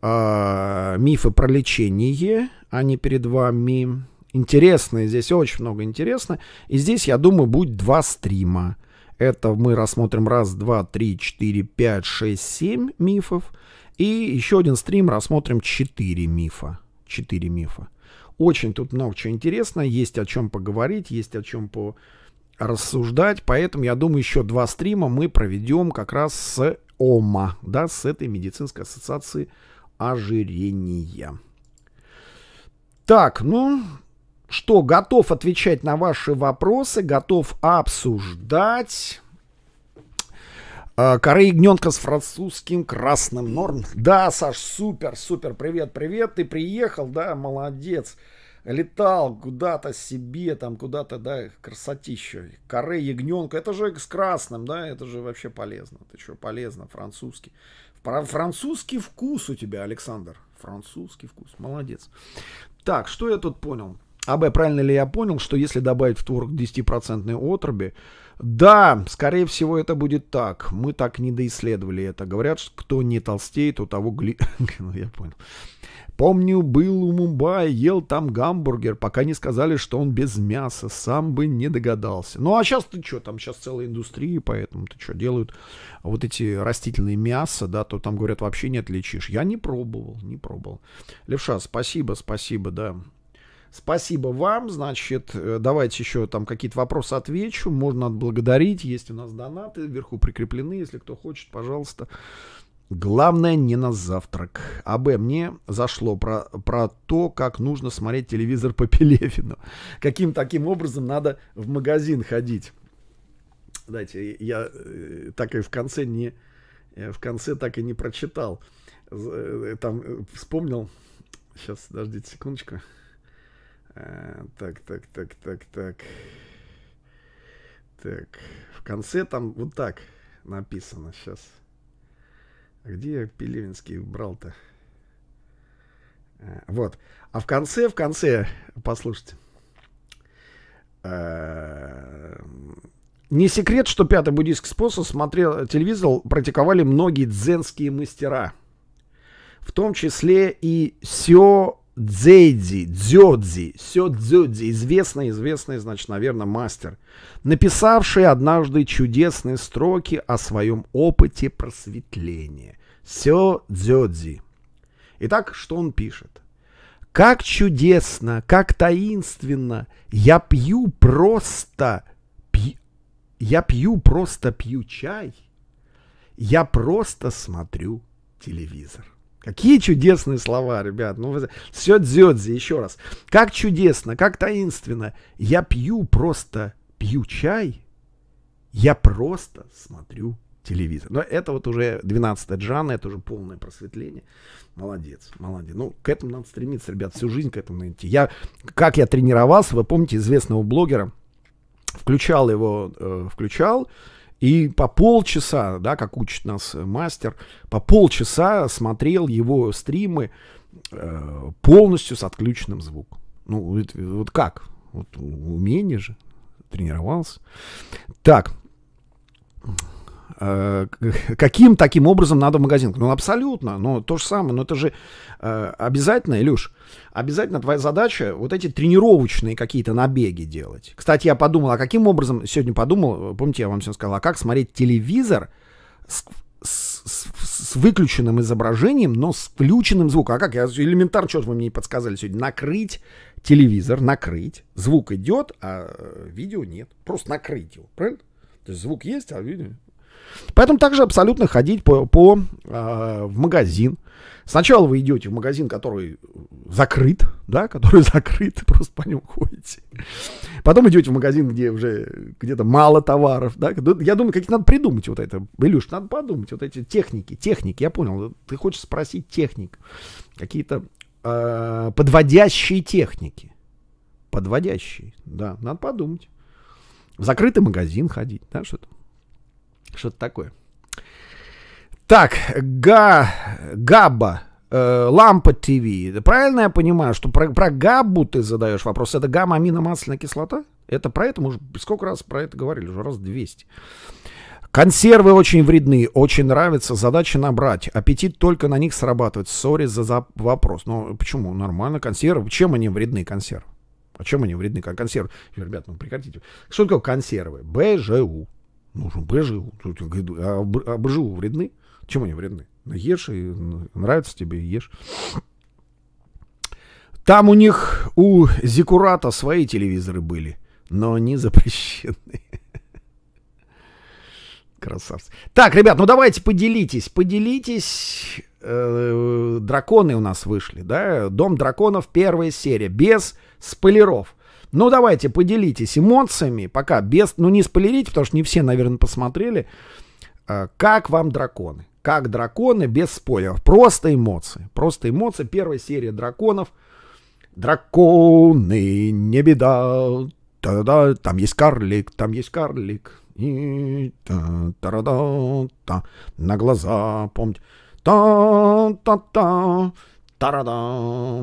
э, мифы про лечение, они а перед вами интересные. Здесь очень много интересного. И здесь, я думаю, будет два стрима. Это мы рассмотрим раз, два, три, четыре, пять, шесть, семь мифов. И еще один стрим рассмотрим четыре мифа. Четыре мифа. Очень тут много чего интересно, есть о чем поговорить, есть о чем по рассуждать, поэтому, я думаю, еще два стрима мы проведем как раз с ОМА, да, с этой медицинской ассоциации ожирения. Так, ну, что, готов отвечать на ваши вопросы, готов обсуждать. А, коры ягненка с французским красным норм. Да, Саш, супер, супер, привет, привет, ты приехал, да, молодец. Летал куда-то себе, там куда-то, да, красотища. Коры ягненка, это же с красным, да, это же вообще полезно. Ты что, полезно, французский. Французский вкус у тебя, Александр. Французский вкус, молодец. Так, что я тут понял? А, б, правильно ли я понял, что если добавить в творог 10% отруби, да, скорее всего, это будет так. Мы так не доисследовали это. Говорят, что кто не толстеет, у того гли... ну, я понял. Помню, был у Мумбаи, ел там гамбургер, пока не сказали, что он без мяса. Сам бы не догадался. Ну, а сейчас ты что, там сейчас целая индустрия, поэтому ты что, делают вот эти растительные мясо, да, то там, говорят, вообще не отличишь. Я не пробовал, не пробовал. Левша, спасибо, спасибо, да. Спасибо вам. Значит, э, давайте еще там какие-то вопросы отвечу. Можно отблагодарить. Есть у нас донаты вверху прикреплены. Если кто хочет, пожалуйста. Главное не на завтрак. АБ мне зашло про, про то, как нужно смотреть телевизор по Пелевину. Каким таким образом надо в магазин ходить. Дайте, я э, так и в конце не э, в конце так и не прочитал. Там вспомнил. Сейчас, подождите секундочку. Так, так, так, так, так. Так, в конце там вот так написано сейчас. А где я Пелевинский брал-то? Вот. А в конце, в конце, послушайте. Не секрет, что пятый буддийский способ смотрел телевизор, практиковали многие дзенские мастера. В том числе и Сё Дзэйдзи, Дзёдзи, Сёдзёдзи, известный, известный, значит, наверное, мастер, написавший однажды чудесные строки о своем опыте просветления. Сёдзёдзи. Итак, что он пишет? «Как чудесно, как таинственно, я пью просто, пью, я пью просто пью чай, я просто смотрю телевизор». Какие чудесные слова, ребят. Ну, все дзёдзи, еще раз. Как чудесно, как таинственно. Я пью просто, пью чай. Я просто смотрю телевизор. Но это вот уже 12 джана, это уже полное просветление. Молодец, молодец. Ну, к этому надо стремиться, ребят, всю жизнь к этому найти. Я, как я тренировался, вы помните известного блогера, включал его, э, включал, и по полчаса, да, как учит нас э, мастер, по полчаса смотрел его стримы э, полностью с отключенным звуком. Ну, вот, вот как? Вот умение же, тренировался. Так. Э, каким таким образом надо в магазин? Ну, абсолютно, но ну, то же самое, но это же э, обязательно, Илюш, обязательно твоя задача вот эти тренировочные какие-то набеги делать. Кстати, я подумал, а каким образом, сегодня подумал, помните, я вам всем сказал, а как смотреть телевизор с, с, с выключенным изображением, но с включенным звуком. А как? Я элементарно, что вы мне не подсказали сегодня. Накрыть телевизор, накрыть. Звук идет, а э, видео нет. Просто накрыть его, правильно? То есть звук есть, а видео... Поэтому также абсолютно ходить по, по, э, в магазин. Сначала вы идете в магазин, который закрыт, да, который закрыт, просто по нему ходите. Потом идете в магазин, где уже где-то мало товаров, да. Я думаю, какие надо придумать вот это. Илюш, надо подумать, вот эти техники, техники, я понял. Ты хочешь спросить техник. Какие-то э, подводящие техники. Подводящие, да, надо подумать. В закрытый магазин ходить, да, что-то. Что-то такое. Так, га, габа, э, лампа ТВ. Правильно я понимаю, что про, про габу ты задаешь вопрос? Это гамма-аминомасляная кислота? Это про это мы уже сколько раз про это говорили? Уже раз 200. Консервы очень вредны, очень нравится, задача набрать. Аппетит только на них срабатывает. Сори за, за вопрос. но почему? Нормально, консервы. Чем они вредны, консервы? А чем они вредны, консервы? Ребят, ну прекратите. Что такое консервы? БЖУ. Ну, БЖУ. А БЖУ вредны? Чем они вредны? Ну, ешь и нравится тебе, ешь. Там у них, у Зикурата свои телевизоры были, но они запрещены. Красавцы. Так, ребят, ну давайте поделитесь, поделитесь. Э, драконы у нас вышли, да? Дом драконов, первая серия, без спойлеров. Ну, давайте поделитесь эмоциями, пока без, ну, не спойлерите, потому что не все, наверное, посмотрели. А, как вам драконы? Как драконы без спойлеров? Просто эмоции. Просто эмоции. Первая серия драконов. Драконы, не беда. Та-да, там есть карлик, там есть карлик. И та та да та на глаза, помните. Та-та-та, та-да-да.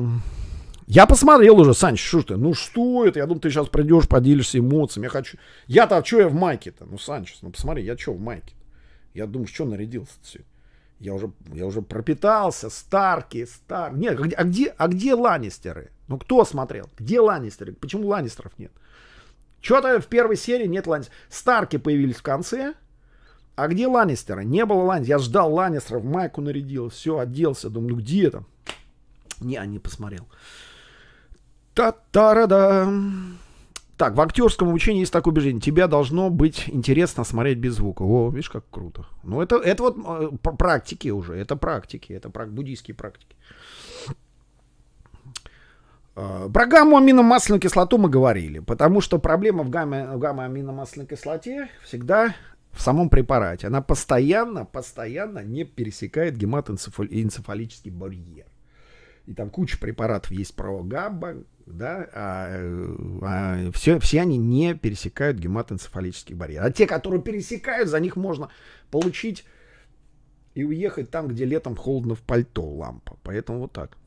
Я посмотрел уже, Сань, что ты? Ну что это? Я думал, ты сейчас придешь, поделишься эмоциями. Я хочу... Я-то, а что я в майке-то? Ну, Санчес, ну посмотри, я что в майке? -то? Я думаю, что нарядился все. Я уже, я уже пропитался, Старки, Стар... Нет, а, а где, а где Ланнистеры? Ну, кто смотрел? Где Ланнистеры? Почему Ланнистеров нет? Что-то в первой серии нет Ланнистеров. Старки появились в конце, а где Ланнистеры? Не было Ланнистеров. Я ждал Ланнистера в майку нарядил, все, оделся. Думаю, ну где там? Не, а не посмотрел. Та-та-ра-да. Так, в актерском обучении есть такое убеждение. Тебя должно быть интересно смотреть без звука. О, видишь, как круто. Ну, это, это вот э, практики уже. Это практики. Это прак, буддийские практики. Э, про гамма-аминомасляную кислоту мы говорили, потому что проблема в, гамма, в аминомасляной кислоте всегда в самом препарате. Она постоянно, постоянно не пересекает гематоэнцефалический барьер и там куча препаратов есть про ГАБА, да, а, э, а все, все они не пересекают гематоэнцефалический барьер. А те, которые пересекают, за них можно получить и уехать там, где летом холодно в пальто лампа. Поэтому вот так.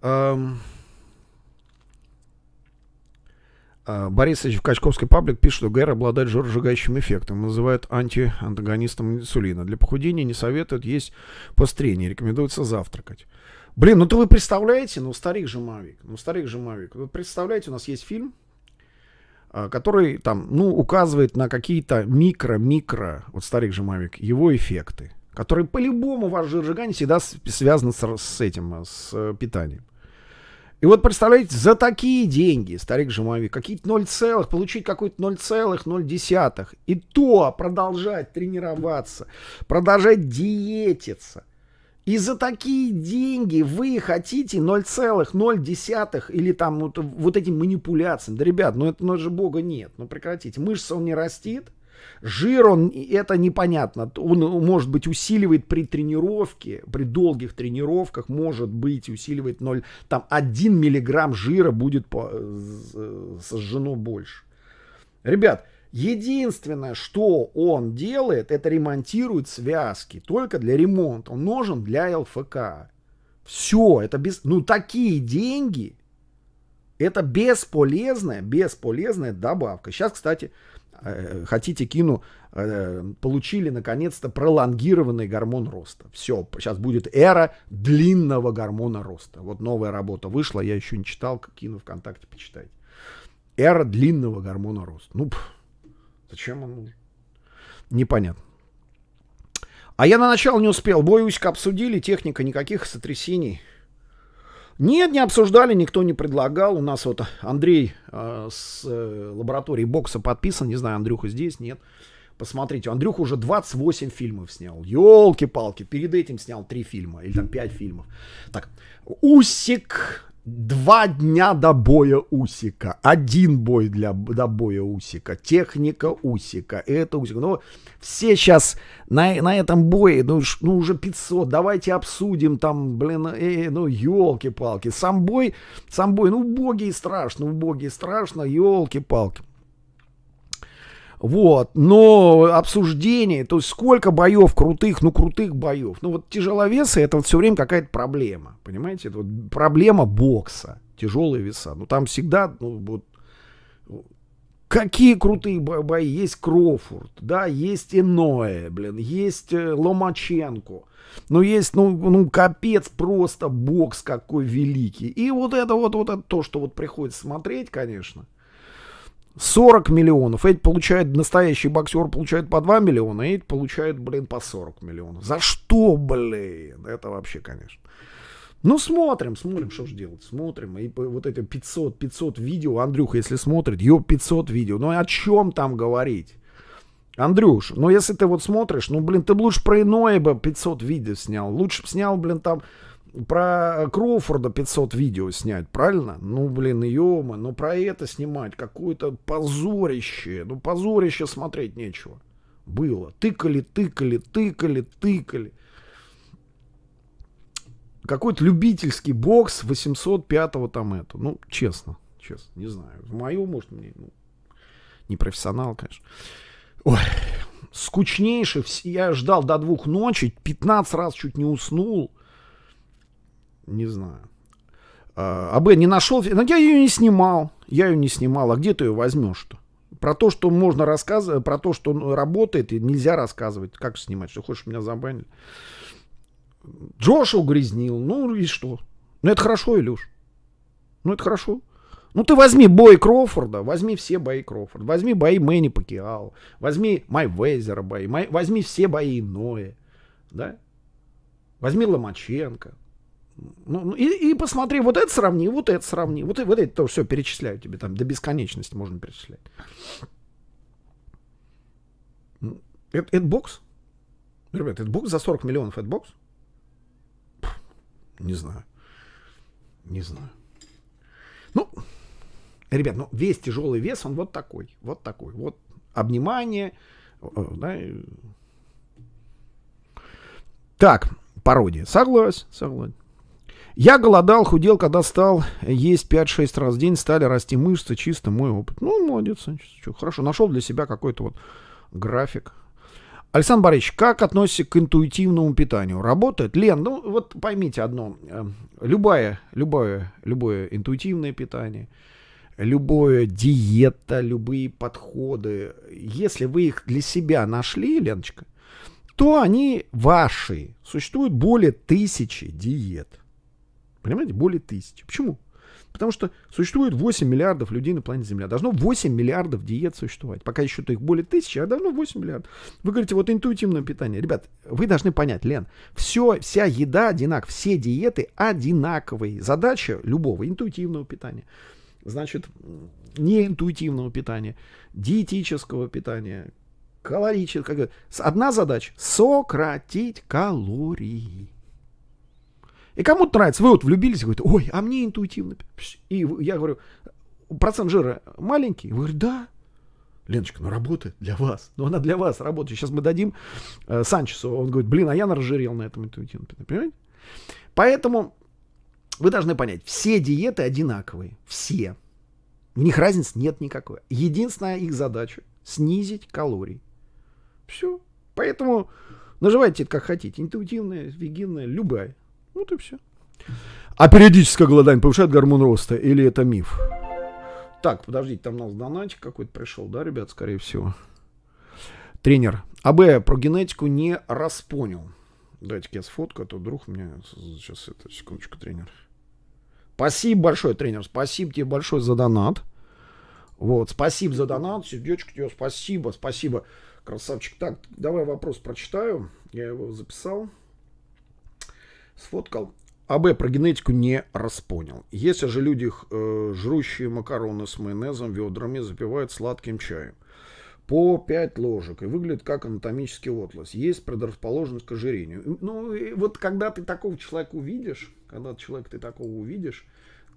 Эм... А, Борис Ильич в Качковской паблик пишет, что ГР обладает жиросжигающим эффектом, называют антиантагонистом инсулина. Для похудения не советуют есть пострение, рекомендуется завтракать. Блин, ну то вы представляете, ну старик же Мавик, ну старик же Мавик. Вы представляете, у нас есть фильм, а, который там, ну, указывает на какие-то микро-микро, вот старик же Мавик, его эффекты, которые по-любому ваше жиржигание всегда связано с, с этим, а, с э, питанием. И вот представляете, за такие деньги, старик Жимовик, какие-то 0 целых, получить какой-то 0,0, и то продолжать тренироваться, продолжать диетиться – и за такие деньги вы хотите 0,0 или там вот, вот этим манипуляциям. Да, ребят, ну это ну, же бога нет. Ну прекратите. Мышца он не растит. Жир он, это непонятно, он, может быть, усиливает при тренировке, при долгих тренировках, может быть, усиливает 0, там 1 миллиграмм жира будет по, сожжено больше. Ребят, Единственное, что он делает, это ремонтирует связки. Только для ремонта. Он нужен для ЛФК. Все, это без... Ну, такие деньги. Это бесполезная, бесполезная добавка. Сейчас, кстати, э, хотите кину, э, получили наконец-то пролонгированный гормон роста. Все, сейчас будет эра длинного гормона роста. Вот новая работа вышла, я еще не читал, кину ВКонтакте почитайте. Эра длинного гормона роста. Ну, пфф. Зачем он Непонятно. А я на начало не успел. Бой Уська обсудили, техника никаких сотрясений. Нет, не обсуждали, никто не предлагал. У нас вот Андрей э, с э, лаборатории бокса подписан. Не знаю, Андрюха здесь, нет. Посмотрите, Андрюха уже 28 фильмов снял. Елки-палки, перед этим снял 3 фильма или там 5 фильмов. Так, Усик, Два дня до боя Усика. Один бой для, до боя Усика. Техника Усика. Это Усик. Ну, все сейчас на, на этом бое, ну, ну, уже 500. Давайте обсудим там, блин, э, э ну, елки-палки. Сам бой, сам бой, ну, убогий страшно, убогий страшно, елки-палки. Вот, но обсуждение, то есть сколько боев крутых, ну крутых боев. Ну вот тяжеловесы это вот все время какая-то проблема, понимаете? Это вот проблема бокса, тяжелые веса. Ну там всегда, ну вот, какие крутые бо бои. Есть Крофорд, да, есть Иное, блин, есть э, Ломаченко. Ну есть, ну, ну капец, просто бокс какой великий. И вот это вот, вот это то, что вот приходится смотреть, конечно. 40 миллионов. Эти получает настоящий боксер получает по 2 миллиона, эти получает, блин, по 40 миллионов. За что, блин? Это вообще, конечно. Ну, смотрим, смотрим, что же делать. Смотрим. И вот эти 500, 500 видео. Андрюха, если смотрит, ё, 500 видео. Ну, о чем там говорить? Андрюш, ну, если ты вот смотришь, ну, блин, ты бы лучше про иное бы 500 видео снял. Лучше бы снял, блин, там про Кроуфорда 500 видео снять, правильно? Ну, блин, ема, но ну, про это снимать, какое-то позорище, ну, позорище смотреть нечего. Было. Тыкали, тыкали, тыкали, тыкали. Какой-то любительский бокс 805-го там это. Ну, честно, честно, не знаю. Мое, может, мне, ну, не профессионал, конечно. Ой, скучнейший. Я ждал до двух ночи, 15 раз чуть не уснул. Не знаю. А, а Б не нашел. Но ну, я ее не снимал. Я ее не снимал. А где ты ее возьмешь-то? Про то, что можно рассказывать, про то, что работает, и нельзя рассказывать. Как снимать? Что хочешь, меня забанили? Джошу угрязнил. Ну и что? Ну это хорошо, Илюш. Ну это хорошо. Ну ты возьми бои Кроуфорда, возьми все бои Кроуфорда, возьми бои Мэнни Пакиал, возьми Майвезера бои, май, возьми все бои Иное, да? Возьми Ломаченко, ну, ну, и, и посмотри, вот это сравни, вот это сравни, вот, вот это тоже все перечисляю тебе, там до бесконечности можно перечислять. Ну, это, это бокс? Ребят, это бокс за 40 миллионов, это бокс? не знаю. Не знаю. Ну, ребят, ну весь тяжелый вес, он вот такой, вот такой. Вот обнимание, да, так, пародия. Согласен, согласен. Я голодал, худел, когда стал есть 5-6 раз в день, стали расти мышцы, чисто мой опыт. Ну, молодец, что, хорошо, нашел для себя какой-то вот график. Александр Борисович, как относится к интуитивному питанию? Работает? Лен, ну вот поймите одно. Эм, любое, любое, любое интуитивное питание, любое диета, любые подходы, если вы их для себя нашли, Леночка, то они ваши. Существует более тысячи диет – Понимаете? Более тысячи. Почему? Потому что существует 8 миллиардов людей на планете Земля. Должно 8 миллиардов диет существовать. Пока еще то их более тысячи, а должно 8 миллиардов. Вы говорите, вот интуитивное питание. Ребят, вы должны понять, Лен, все, вся еда одинакова, все диеты одинаковые. Задача любого интуитивного питания. Значит, не интуитивного питания, диетического питания, калорического. Одна задача — сократить калории. И кому-то нравится. Вы вот влюбились, говорит, ой, а мне интуитивно. И я говорю, процент жира маленький. Вы говорите, да. Леночка, ну работает для вас. Ну она для вас работает. Сейчас мы дадим э, Санчесу. Он говорит, блин, а я наржирел на этом интуитивно. Понимаете? Поэтому вы должны понять, все диеты одинаковые. Все. В них разницы нет никакой. Единственная их задача – снизить калории. Все. Поэтому наживайте это как хотите. Интуитивная, вегинная, любая. Вот и все. А периодическое голодание повышает гормон роста или это миф? Так, подождите, там у нас донатик какой-то пришел, да, ребят, скорее всего. Тренер. АБ про генетику не распонял. Дайте-ка я сфотку, а то вдруг мне сейчас это, секундочку, тренер. Спасибо большое, тренер, спасибо тебе большое за донат. Вот, спасибо за донат, сердечко тебе, спасибо, спасибо, красавчик. Так, давай вопрос прочитаю, я его записал сфоткал. а б про генетику не распонял. Если же люди, э, жрущие макароны с майонезом, ведрами, запивают сладким чаем по 5 ложек и выглядит как анатомический отлаз. Есть предрасположенность к ожирению. Ну, и вот когда ты такого человека увидишь, когда человек ты такого увидишь,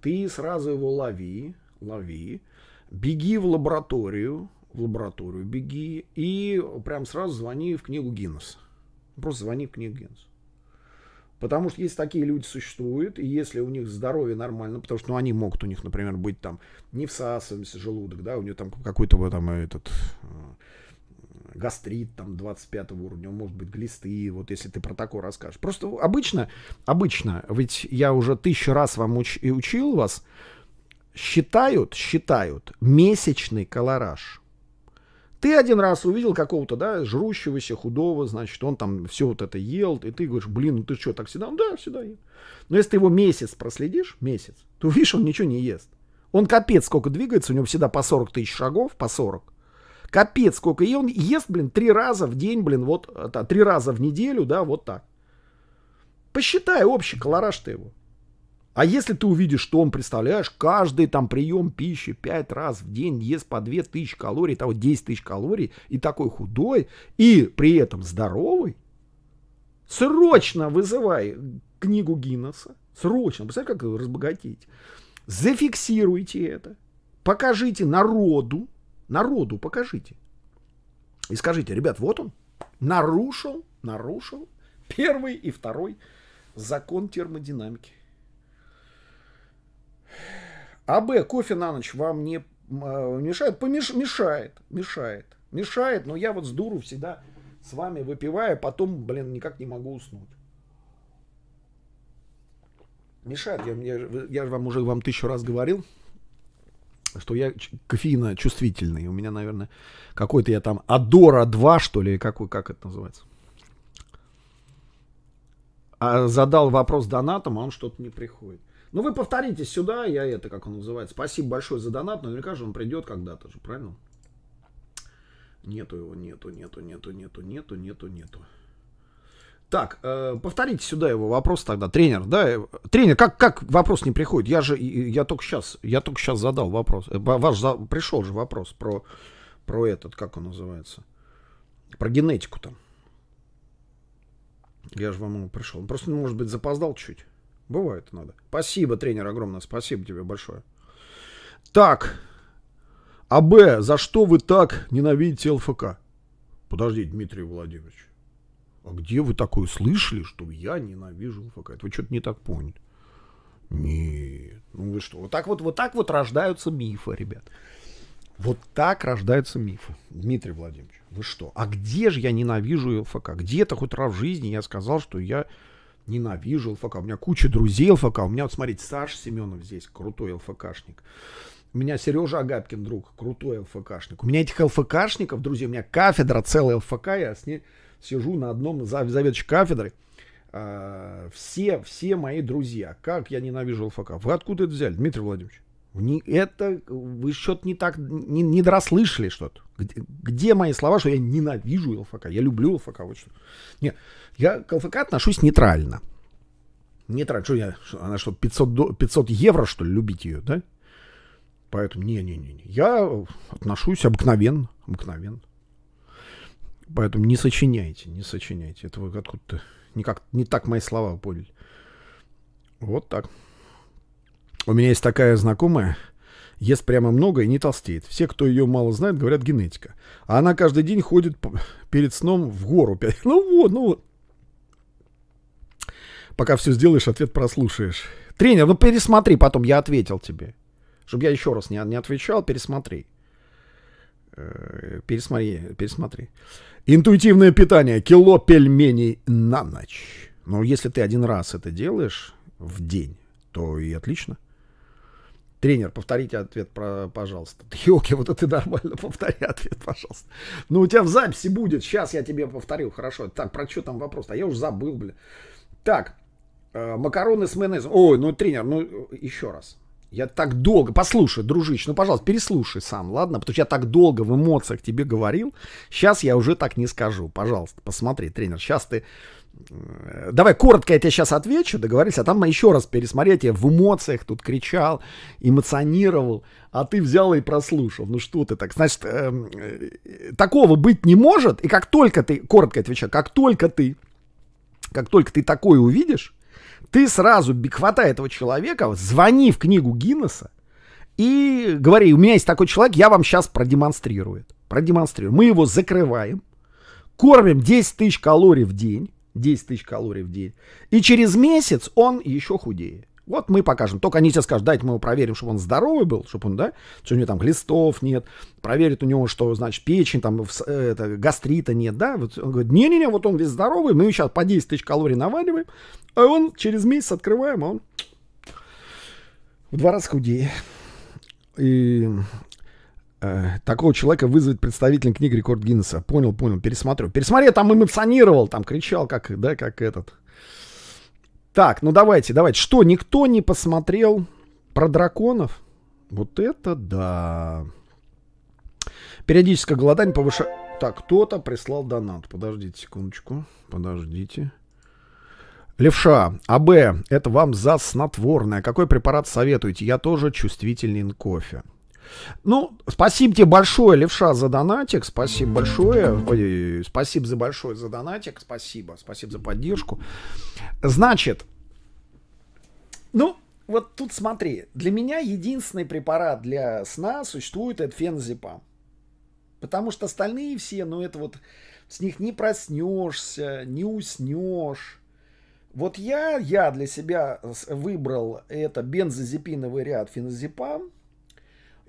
ты сразу его лови, лови, беги в лабораторию, в лабораторию беги и прям сразу звони в книгу Гиннесса. Просто звони в книгу Гиннесса. Потому что если такие люди существуют, и если у них здоровье нормально, потому что ну, они могут у них, например, быть там не всасываемся желудок, да, у него там какой-то вот там этот э, гастрит там 25 уровня, может быть глисты, вот если ты про такое расскажешь. Просто обычно, обычно, ведь я уже тысячу раз вам уч- и учил вас, считают, считают месячный колораж. Ты один раз увидел какого-то, да, жрущегося, худого, значит, он там все вот это ел, и ты говоришь, блин, ну ты что, так всегда? Ну да, всегда ел. Но если ты его месяц проследишь, месяц, то увидишь, он ничего не ест. Он капец сколько двигается, у него всегда по 40 тысяч шагов, по 40. Капец сколько. И он ест, блин, три раза в день, блин, вот, это а, три раза в неделю, да, вот так. Посчитай общий колораж ты его. А если ты увидишь, что он, представляешь, каждый там прием пищи пять раз в день ест по 2000 калорий, того 10 тысяч калорий, и такой худой, и при этом здоровый, срочно вызывай книгу Гиннесса, срочно, представь, как разбогатеть. Зафиксируйте это, покажите народу, народу покажите. И скажите, ребят, вот он, нарушил, нарушил первый и второй закон термодинамики. АБ кофе на ночь вам не а, мешает? Помеш... Мешает, мешает, мешает. Но я вот с дуру всегда с вами выпиваю, потом, блин, никак не могу уснуть. Мешает. Я, я, я вам уже вам тысячу раз говорил, что я кофеина чувствительный. У меня, наверное, какой-то я там Адора 2, что ли, какой, как это называется. А задал вопрос донатом, а он что-то не приходит. Ну, вы повторите сюда, я это, как он называется. Спасибо большое за донат. но Наверняка же он придет когда-то же, правильно? Нету его, нету, нету, нету, нету, нету, нету, нету. Так, э, повторите сюда его вопрос тогда, тренер, да? Э, тренер, как, как вопрос не приходит? Я же, я только сейчас, я только сейчас задал вопрос. Э, ваш за, пришел же вопрос про, про этот, как он называется? Про генетику там. Я же вам пришел. Он просто, может быть, запоздал чуть. Бывает надо. Спасибо, тренер, огромное спасибо тебе большое. Так. А Б, за что вы так ненавидите ЛФК? Подожди, Дмитрий Владимирович. А где вы такое слышали, что я ненавижу ЛФК? Это вы что-то не так поняли. Нет. Ну вы что, вот так вот, вот так вот рождаются мифы, ребят. Вот так рождаются мифы. Дмитрий Владимирович, вы что? А где же я ненавижу ЛФК? Где-то хоть раз в жизни я сказал, что я ненавижу ЛФК. У меня куча друзей ЛФК. У меня, вот смотрите, Саш Семенов здесь, крутой ЛФКшник. У меня Сережа Агапкин, друг, крутой ЛФКшник. У меня этих ЛФКшников, друзья, у меня кафедра целая ЛФК, я с ней сижу на одном заведующей кафедры. А, все, все мои друзья, как я ненавижу ЛФК. Вы откуда это взяли, Дмитрий Владимирович? Не, это вы счет не так, не, не дорасслышали что-то. Где, где мои слова, что я ненавижу ЛФК, я люблю ЛФК? Вот что. Нет, я к ЛФК отношусь нейтрально. Нейтрально. Что я, что, она что, 500, 500 евро, что ли, любить ее, да? Поэтому, не-не-не, я отношусь обыкновенно, обыкновенно. Поэтому не сочиняйте, не сочиняйте. Это вы откуда-то, никак, не так мои слова поняли. Вот так. У меня есть такая знакомая, ест прямо много и не толстеет. Все, кто ее мало знает, говорят генетика. А она каждый день ходит перед сном в гору. Ну вот, ну вот. Пока все сделаешь, ответ прослушаешь. Тренер, ну пересмотри потом, я ответил тебе. Чтобы я еще раз не, не отвечал, пересмотри. Э, пересмотри, пересмотри. Интуитивное питание. Кило пельменей на ночь. Но если ты один раз это делаешь в день, то и отлично. Тренер, повторите ответ, пожалуйста. Йоки, вот это нормально, повтори ответ, пожалуйста. Ну, у тебя в записи будет. Сейчас я тебе повторю, хорошо. Так, про что там вопрос? А я уже забыл, блин. Так, э, макароны с майонезом. Ой, ну, тренер, ну, еще раз. Я так долго... Послушай, дружище, ну, пожалуйста, переслушай сам, ладно? Потому что я так долго в эмоциях тебе говорил. Сейчас я уже так не скажу. Пожалуйста, посмотри, тренер. Сейчас ты Э, давай коротко я тебе сейчас отвечу, договорились, а там еще раз пересмотреть, я в эмоциях тут кричал, эмоционировал, а ты взял и прослушал. Ну что ты так, значит, эм, э, такого быть не может, и как только ты, коротко отвечаю, как только ты, как только ты такое увидишь, ты сразу хватай этого человека, звони в книгу Гиннесса и говори, у меня есть такой человек, я вам сейчас продемонстрирую. Продемонстрирую. Мы его закрываем, кормим 10 тысяч калорий в день, 10 тысяч калорий в день. И через месяц он еще худее. Вот мы покажем. Только они тебе скажут, дайте мы его проверим, чтобы он здоровый был, чтобы он, да, что у него там глистов нет, проверит у него, что, значит, печень, там, э, это, гастрита нет, да. Вот он говорит, не-не-не, вот он весь здоровый, мы сейчас по 10 тысяч калорий наваливаем, а он через месяц открываем, а он в два раза худее. И Э, такого человека вызовет представитель книги рекорд Гиннесса. Понял, понял, пересмотрю. Пересмотри, я там эмоционировал, там кричал, как, да, как этот. Так, ну давайте, давайте. Что, никто не посмотрел про драконов? Вот это да. Периодическое голодание повышает... Так, кто-то прислал донат. Подождите секундочку. Подождите. Левша, АБ, это вам за снотворное. Какой препарат советуете? Я тоже чувствительный к кофе. Ну, спасибо тебе большое, Левша, за донатик. Спасибо большое. Ой, спасибо за большой за донатик. Спасибо. Спасибо за поддержку. Значит, ну, вот тут смотри. Для меня единственный препарат для сна существует это феназепам. Потому что остальные все, ну, это вот с них не проснешься, не уснешь. Вот я, я для себя выбрал это бензозепиновый ряд феназепам –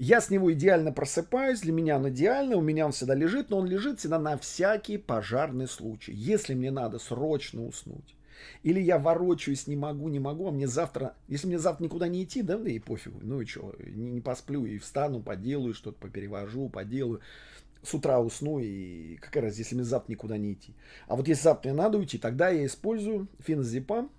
я с него идеально просыпаюсь, для меня он идеально, у меня он всегда лежит, но он лежит всегда на всякий пожарный случай. Если мне надо срочно уснуть, или я ворочаюсь, не могу, не могу, а мне завтра, если мне завтра никуда не идти, да, да и пофигу, ну и что, не, не посплю и встану, поделаю что-то, поперевожу, поделаю. С утра усну и как раз, если мне завтра никуда не идти. А вот если завтра мне надо уйти, тогда я использую феназепам,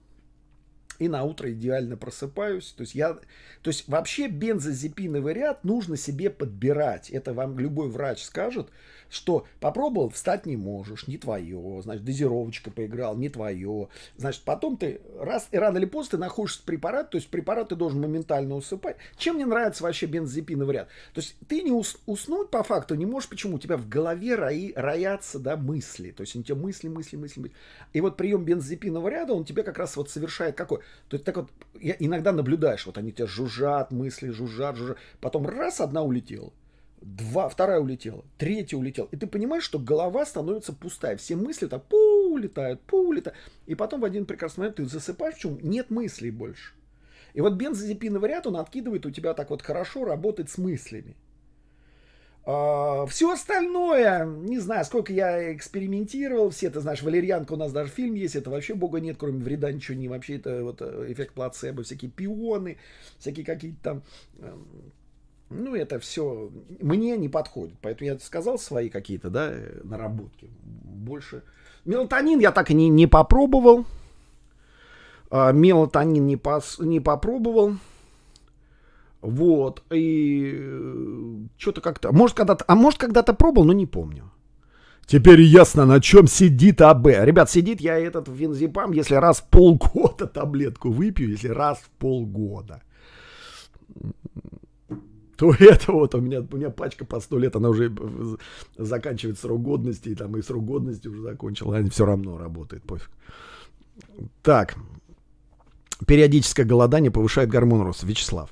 и на утро идеально просыпаюсь. То есть я, то есть вообще бензозепиновый ряд нужно себе подбирать. Это вам любой врач скажет, что попробовал, встать не можешь, не твое, значит, дозировочка поиграл, не твое. Значит, потом ты раз и рано или поздно ты находишься препарат, то есть препарат ты должен моментально усыпать. Чем мне нравится вообще бензопиновый ряд? То есть ты не ус, уснуть по факту не можешь, почему? У тебя в голове рои, роятся, да, мысли, то есть у тебя мысли, мысли, мысли, мысли. И вот прием бензопинового ряда, он тебе как раз вот совершает какой? То есть так вот, я иногда наблюдаешь, вот они тебя жужжат, мысли жужжат, жужжат, потом раз, одна улетела. Два, вторая улетела, третья улетела. И ты понимаешь, что голова становится пустая. Все мысли так пу улетают, пу улетают. И потом в один прекрасный момент ты засыпаешь, почему нет мыслей больше. И вот бензодипиновый ряд, он откидывает у тебя так вот хорошо работать с мыслями. А, все остальное, не знаю, сколько я экспериментировал, все, это знаешь, валерьянка у нас даже фильм есть, это вообще бога нет, кроме вреда ничего не, вообще это вот эффект плацебо, всякие пионы, всякие какие-то там эм, ну, это все мне не подходит. Поэтому я сказал свои какие-то, да, э, наработки. Больше. Мелатонин я так и не, не попробовал. А, мелатонин не, пос, не попробовал. Вот. И э, что-то как-то... Может, когда-то... А может, когда-то пробовал, но не помню. Теперь ясно, на чем сидит АБ. Ребят, сидит я этот винзипам, если раз в полгода таблетку выпью, если раз в полгода. то это вот у меня, у меня пачка по 100 лет, она уже э, заканчивает срок годности, и там и срок годности уже закончила, она все равно работает, пофиг. Так, периодическое голодание повышает гормон роста, Вячеслав.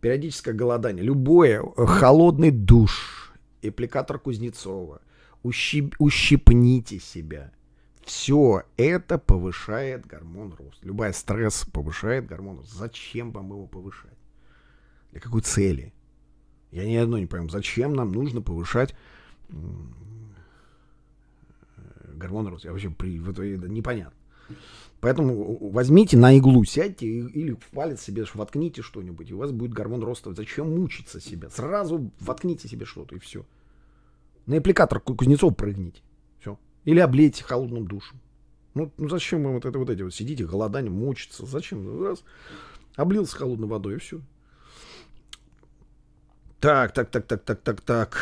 Периодическое голодание, любое, э, холодный душ, эпликатор Кузнецова, ущип, ущипните себя. Все это повышает гормон роста. Любая стресс повышает гормон роста. Зачем вам его повышать? Для какой цели? Я ни одно не пойму. Зачем нам нужно повышать э, гормоны роста? Я вообще при... это непонятно. Поэтому возьмите на иглу, сядьте или в палец себе воткните что-нибудь, и у вас будет гормон роста. Зачем мучиться себя? Сразу воткните себе что-то, и все. На аппликатор Кузнецов прыгните. Все. Или облейте холодным душем. Ну, ну зачем вы вот это вот эти вот сидите, голодание, мучиться? Зачем? Раз, облился холодной водой, и все. Так, так, так, так, так, так, так,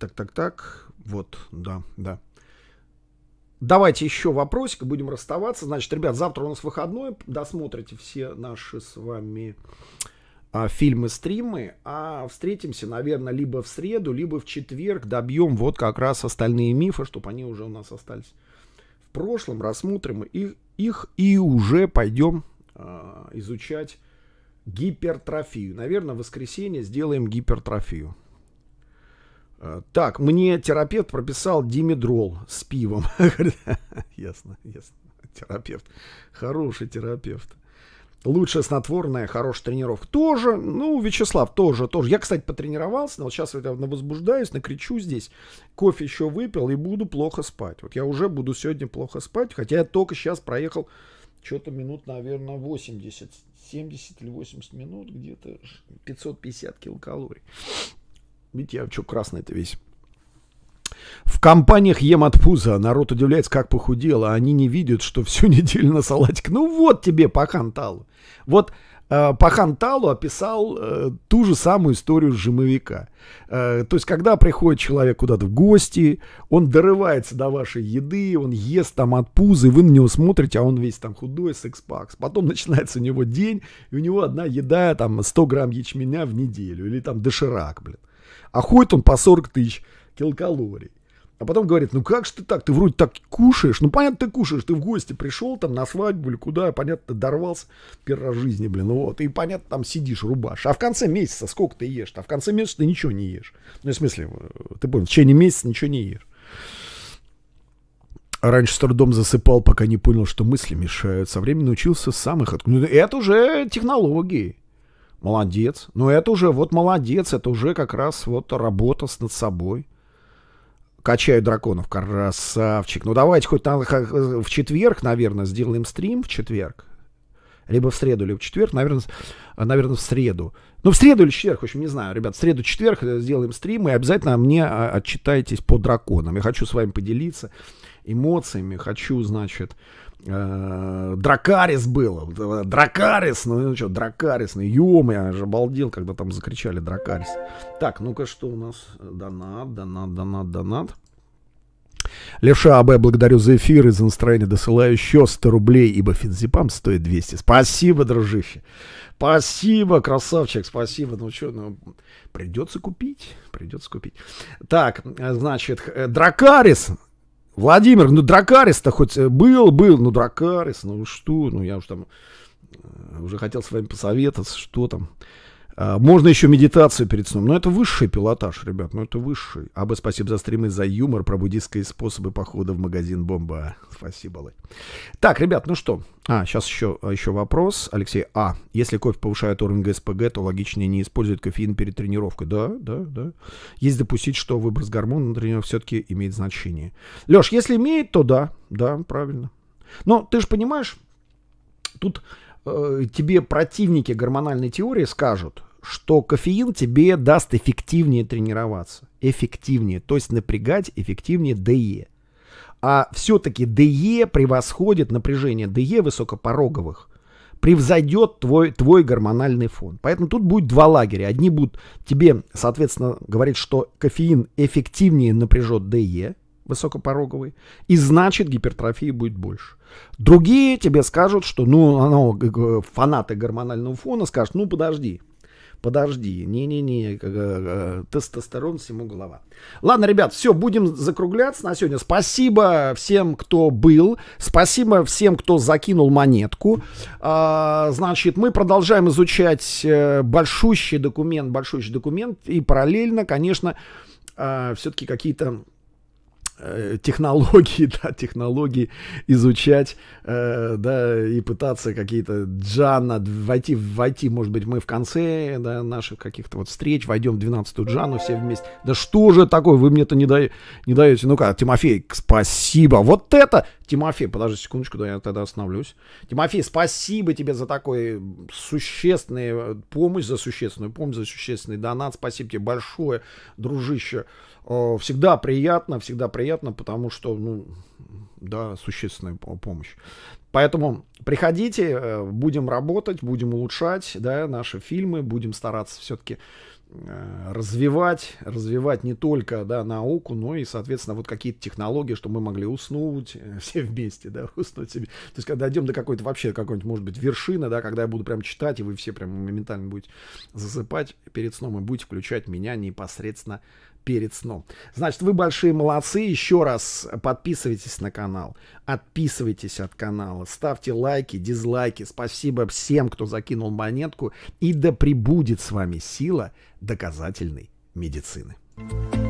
так, так, так. Вот, да, да. Давайте еще вопросик, будем расставаться. Значит, ребят, завтра у нас выходной, досмотрите все наши с вами а, фильмы, стримы, а встретимся, наверное, либо в среду, либо в четверг, добьем вот как раз остальные мифы, чтобы они уже у нас остались в прошлом, рассмотрим их, их и уже пойдем а, изучать гипертрофию. Наверное, в воскресенье сделаем гипертрофию. Э, так, мне терапевт прописал димедрол с пивом. Ясно, ясно. Терапевт. Хороший терапевт. лучшая снотворная, хорошая тренировка. Тоже, ну, Вячеслав, тоже, тоже. Я, кстати, потренировался, но вот сейчас вот я возбуждаюсь, накричу здесь. Кофе еще выпил и буду плохо спать. Вот я уже буду сегодня плохо спать, хотя я только сейчас проехал что-то минут, наверное, 80, 70 или 80 минут, где-то 550 килокалорий. Видите, я что красный-то весь. В компаниях ем от пуза, народ удивляется, как похудел, а они не видят, что всю неделю на салатик. Ну вот тебе по Вот Э, Пахан Талу описал э, ту же самую историю жимовика. Э, то есть, когда приходит человек куда-то в гости, он дорывается до вашей еды, он ест там от пузы, вы на него смотрите, а он весь там худой, секс-пакс. Потом начинается у него день, и у него одна еда, там, 100 грамм ячменя в неделю, или там доширак, блин. А ходит он по 40 тысяч килокалорий. А потом говорит, ну как же ты так, ты вроде так кушаешь. Ну понятно, ты кушаешь, ты в гости пришел там на свадьбу или куда, понятно, ты дорвался первый раз в жизни, блин, вот. И понятно, там сидишь, рубашь. А в конце месяца сколько ты ешь? А в конце месяца ты ничего не ешь. Ну, в смысле, э, ты понял, в течение месяца ничего не ешь. А раньше с трудом засыпал, пока не понял, что мысли мешают. Со временем научился сам их откуда. Ну, это уже технологии. Молодец. Но ну, это уже, вот молодец, это уже как раз вот работа с над собой качаю драконов, красавчик. Ну давайте хоть на, в четверг, наверное, сделаем стрим в четверг. Либо в среду, либо в четверг, наверное, а, наверное, в среду. Ну, в среду или четверг, в общем, не знаю, ребят. В среду, четверг э, сделаем стрим, и обязательно мне а, отчитайтесь по драконам. Я хочу с вами поделиться эмоциями, хочу, значит, Э, Дракарис был. Дракарис, ну, ну что, Дракарис, ну ё я же обалдел, когда там закричали Дракарис. Так, ну-ка, что у нас? Донат, донат, донат, донат. Левша АБ, благодарю за эфир и за настроение. Досылаю еще 100 рублей, ибо фензипам стоит 200. Спасибо, дружище. Спасибо, красавчик, спасибо. Ну что, ну, придется купить, придется купить. Так, э, значит, э, Дракарис, Владимир, ну Дракарис-то хоть э, был, был, ну Дракарис, ну что, ну я уж там э, уже хотел с вами посоветоваться, что там. А, можно еще медитацию перед сном, но это высший пилотаж, ребят, ну это высший. Абы, спасибо за стримы, за юмор, про буддистские способы похода в магазин «Бомба». Спасибо, Лэй. Так, ребят, ну что, а, сейчас еще, а, еще вопрос. Алексей, а, если кофе повышает уровень ГСПГ, то логичнее не использовать кофеин перед тренировкой. Да, да, да. Есть допустить, что выброс гормона на тренировке все-таки имеет значение. Леш, если имеет, то да, да, правильно. Но ты же понимаешь, тут э, тебе противники гормональной теории скажут, что кофеин тебе даст эффективнее тренироваться. Эффективнее, то есть напрягать эффективнее ДЕ. А все-таки ДЕ превосходит напряжение ДЕ высокопороговых. Превзойдет твой, твой гормональный фон. Поэтому тут будет два лагеря. Одни будут тебе, соответственно, говорить, что кофеин эффективнее напряжет ДЕ, высокопороговый, и значит гипертрофии будет больше. Другие тебе скажут, что, ну, оно, э, фанаты гормонального фона скажут, ну, подожди, подожди, не-не-не, э, э, тестостерон всему голова. Ладно, ребят, все, будем закругляться на сегодня. Спасибо всем, кто был, спасибо всем, кто закинул монетку. А, значит, мы продолжаем изучать э, большущий документ, большущий документ, и параллельно, конечно, все-таки какие-то Э, технологии, да, технологии изучать, э, да, и пытаться какие-то джана войти, войти, может быть, мы в конце, да, наших каких-то вот встреч, войдем в 12-ю джану все вместе. Да что же такое, вы мне-то не, даете, не даете. Ну-ка, Тимофей, спасибо. Вот это, Тимофей, подожди секундочку, да, я тогда остановлюсь. Тимофей, спасибо тебе за такой существенный э, помощь, за существенную помощь, за существенный донат. Спасибо тебе большое, дружище. Всегда приятно, всегда приятно вероятно, потому что, ну, да, существенная помощь. Поэтому приходите, э, будем работать, будем улучшать, да, наши фильмы, будем стараться все-таки э, развивать, развивать не только да, науку, но и, соответственно, вот какие-то технологии, чтобы мы могли уснуть э, все вместе, да, уснуть себе. То есть, когда дойдем до какой-то вообще какой-нибудь, может быть, вершины, да, когда я буду прям читать, и вы все прям моментально будете засыпать перед сном и будете включать меня непосредственно перед сном. Значит, вы большие молодцы. Еще раз подписывайтесь на канал, отписывайтесь от канала, ставьте лайки, дизлайки. Спасибо всем, кто закинул монетку. И да пребудет с вами сила доказательной медицины. Thank you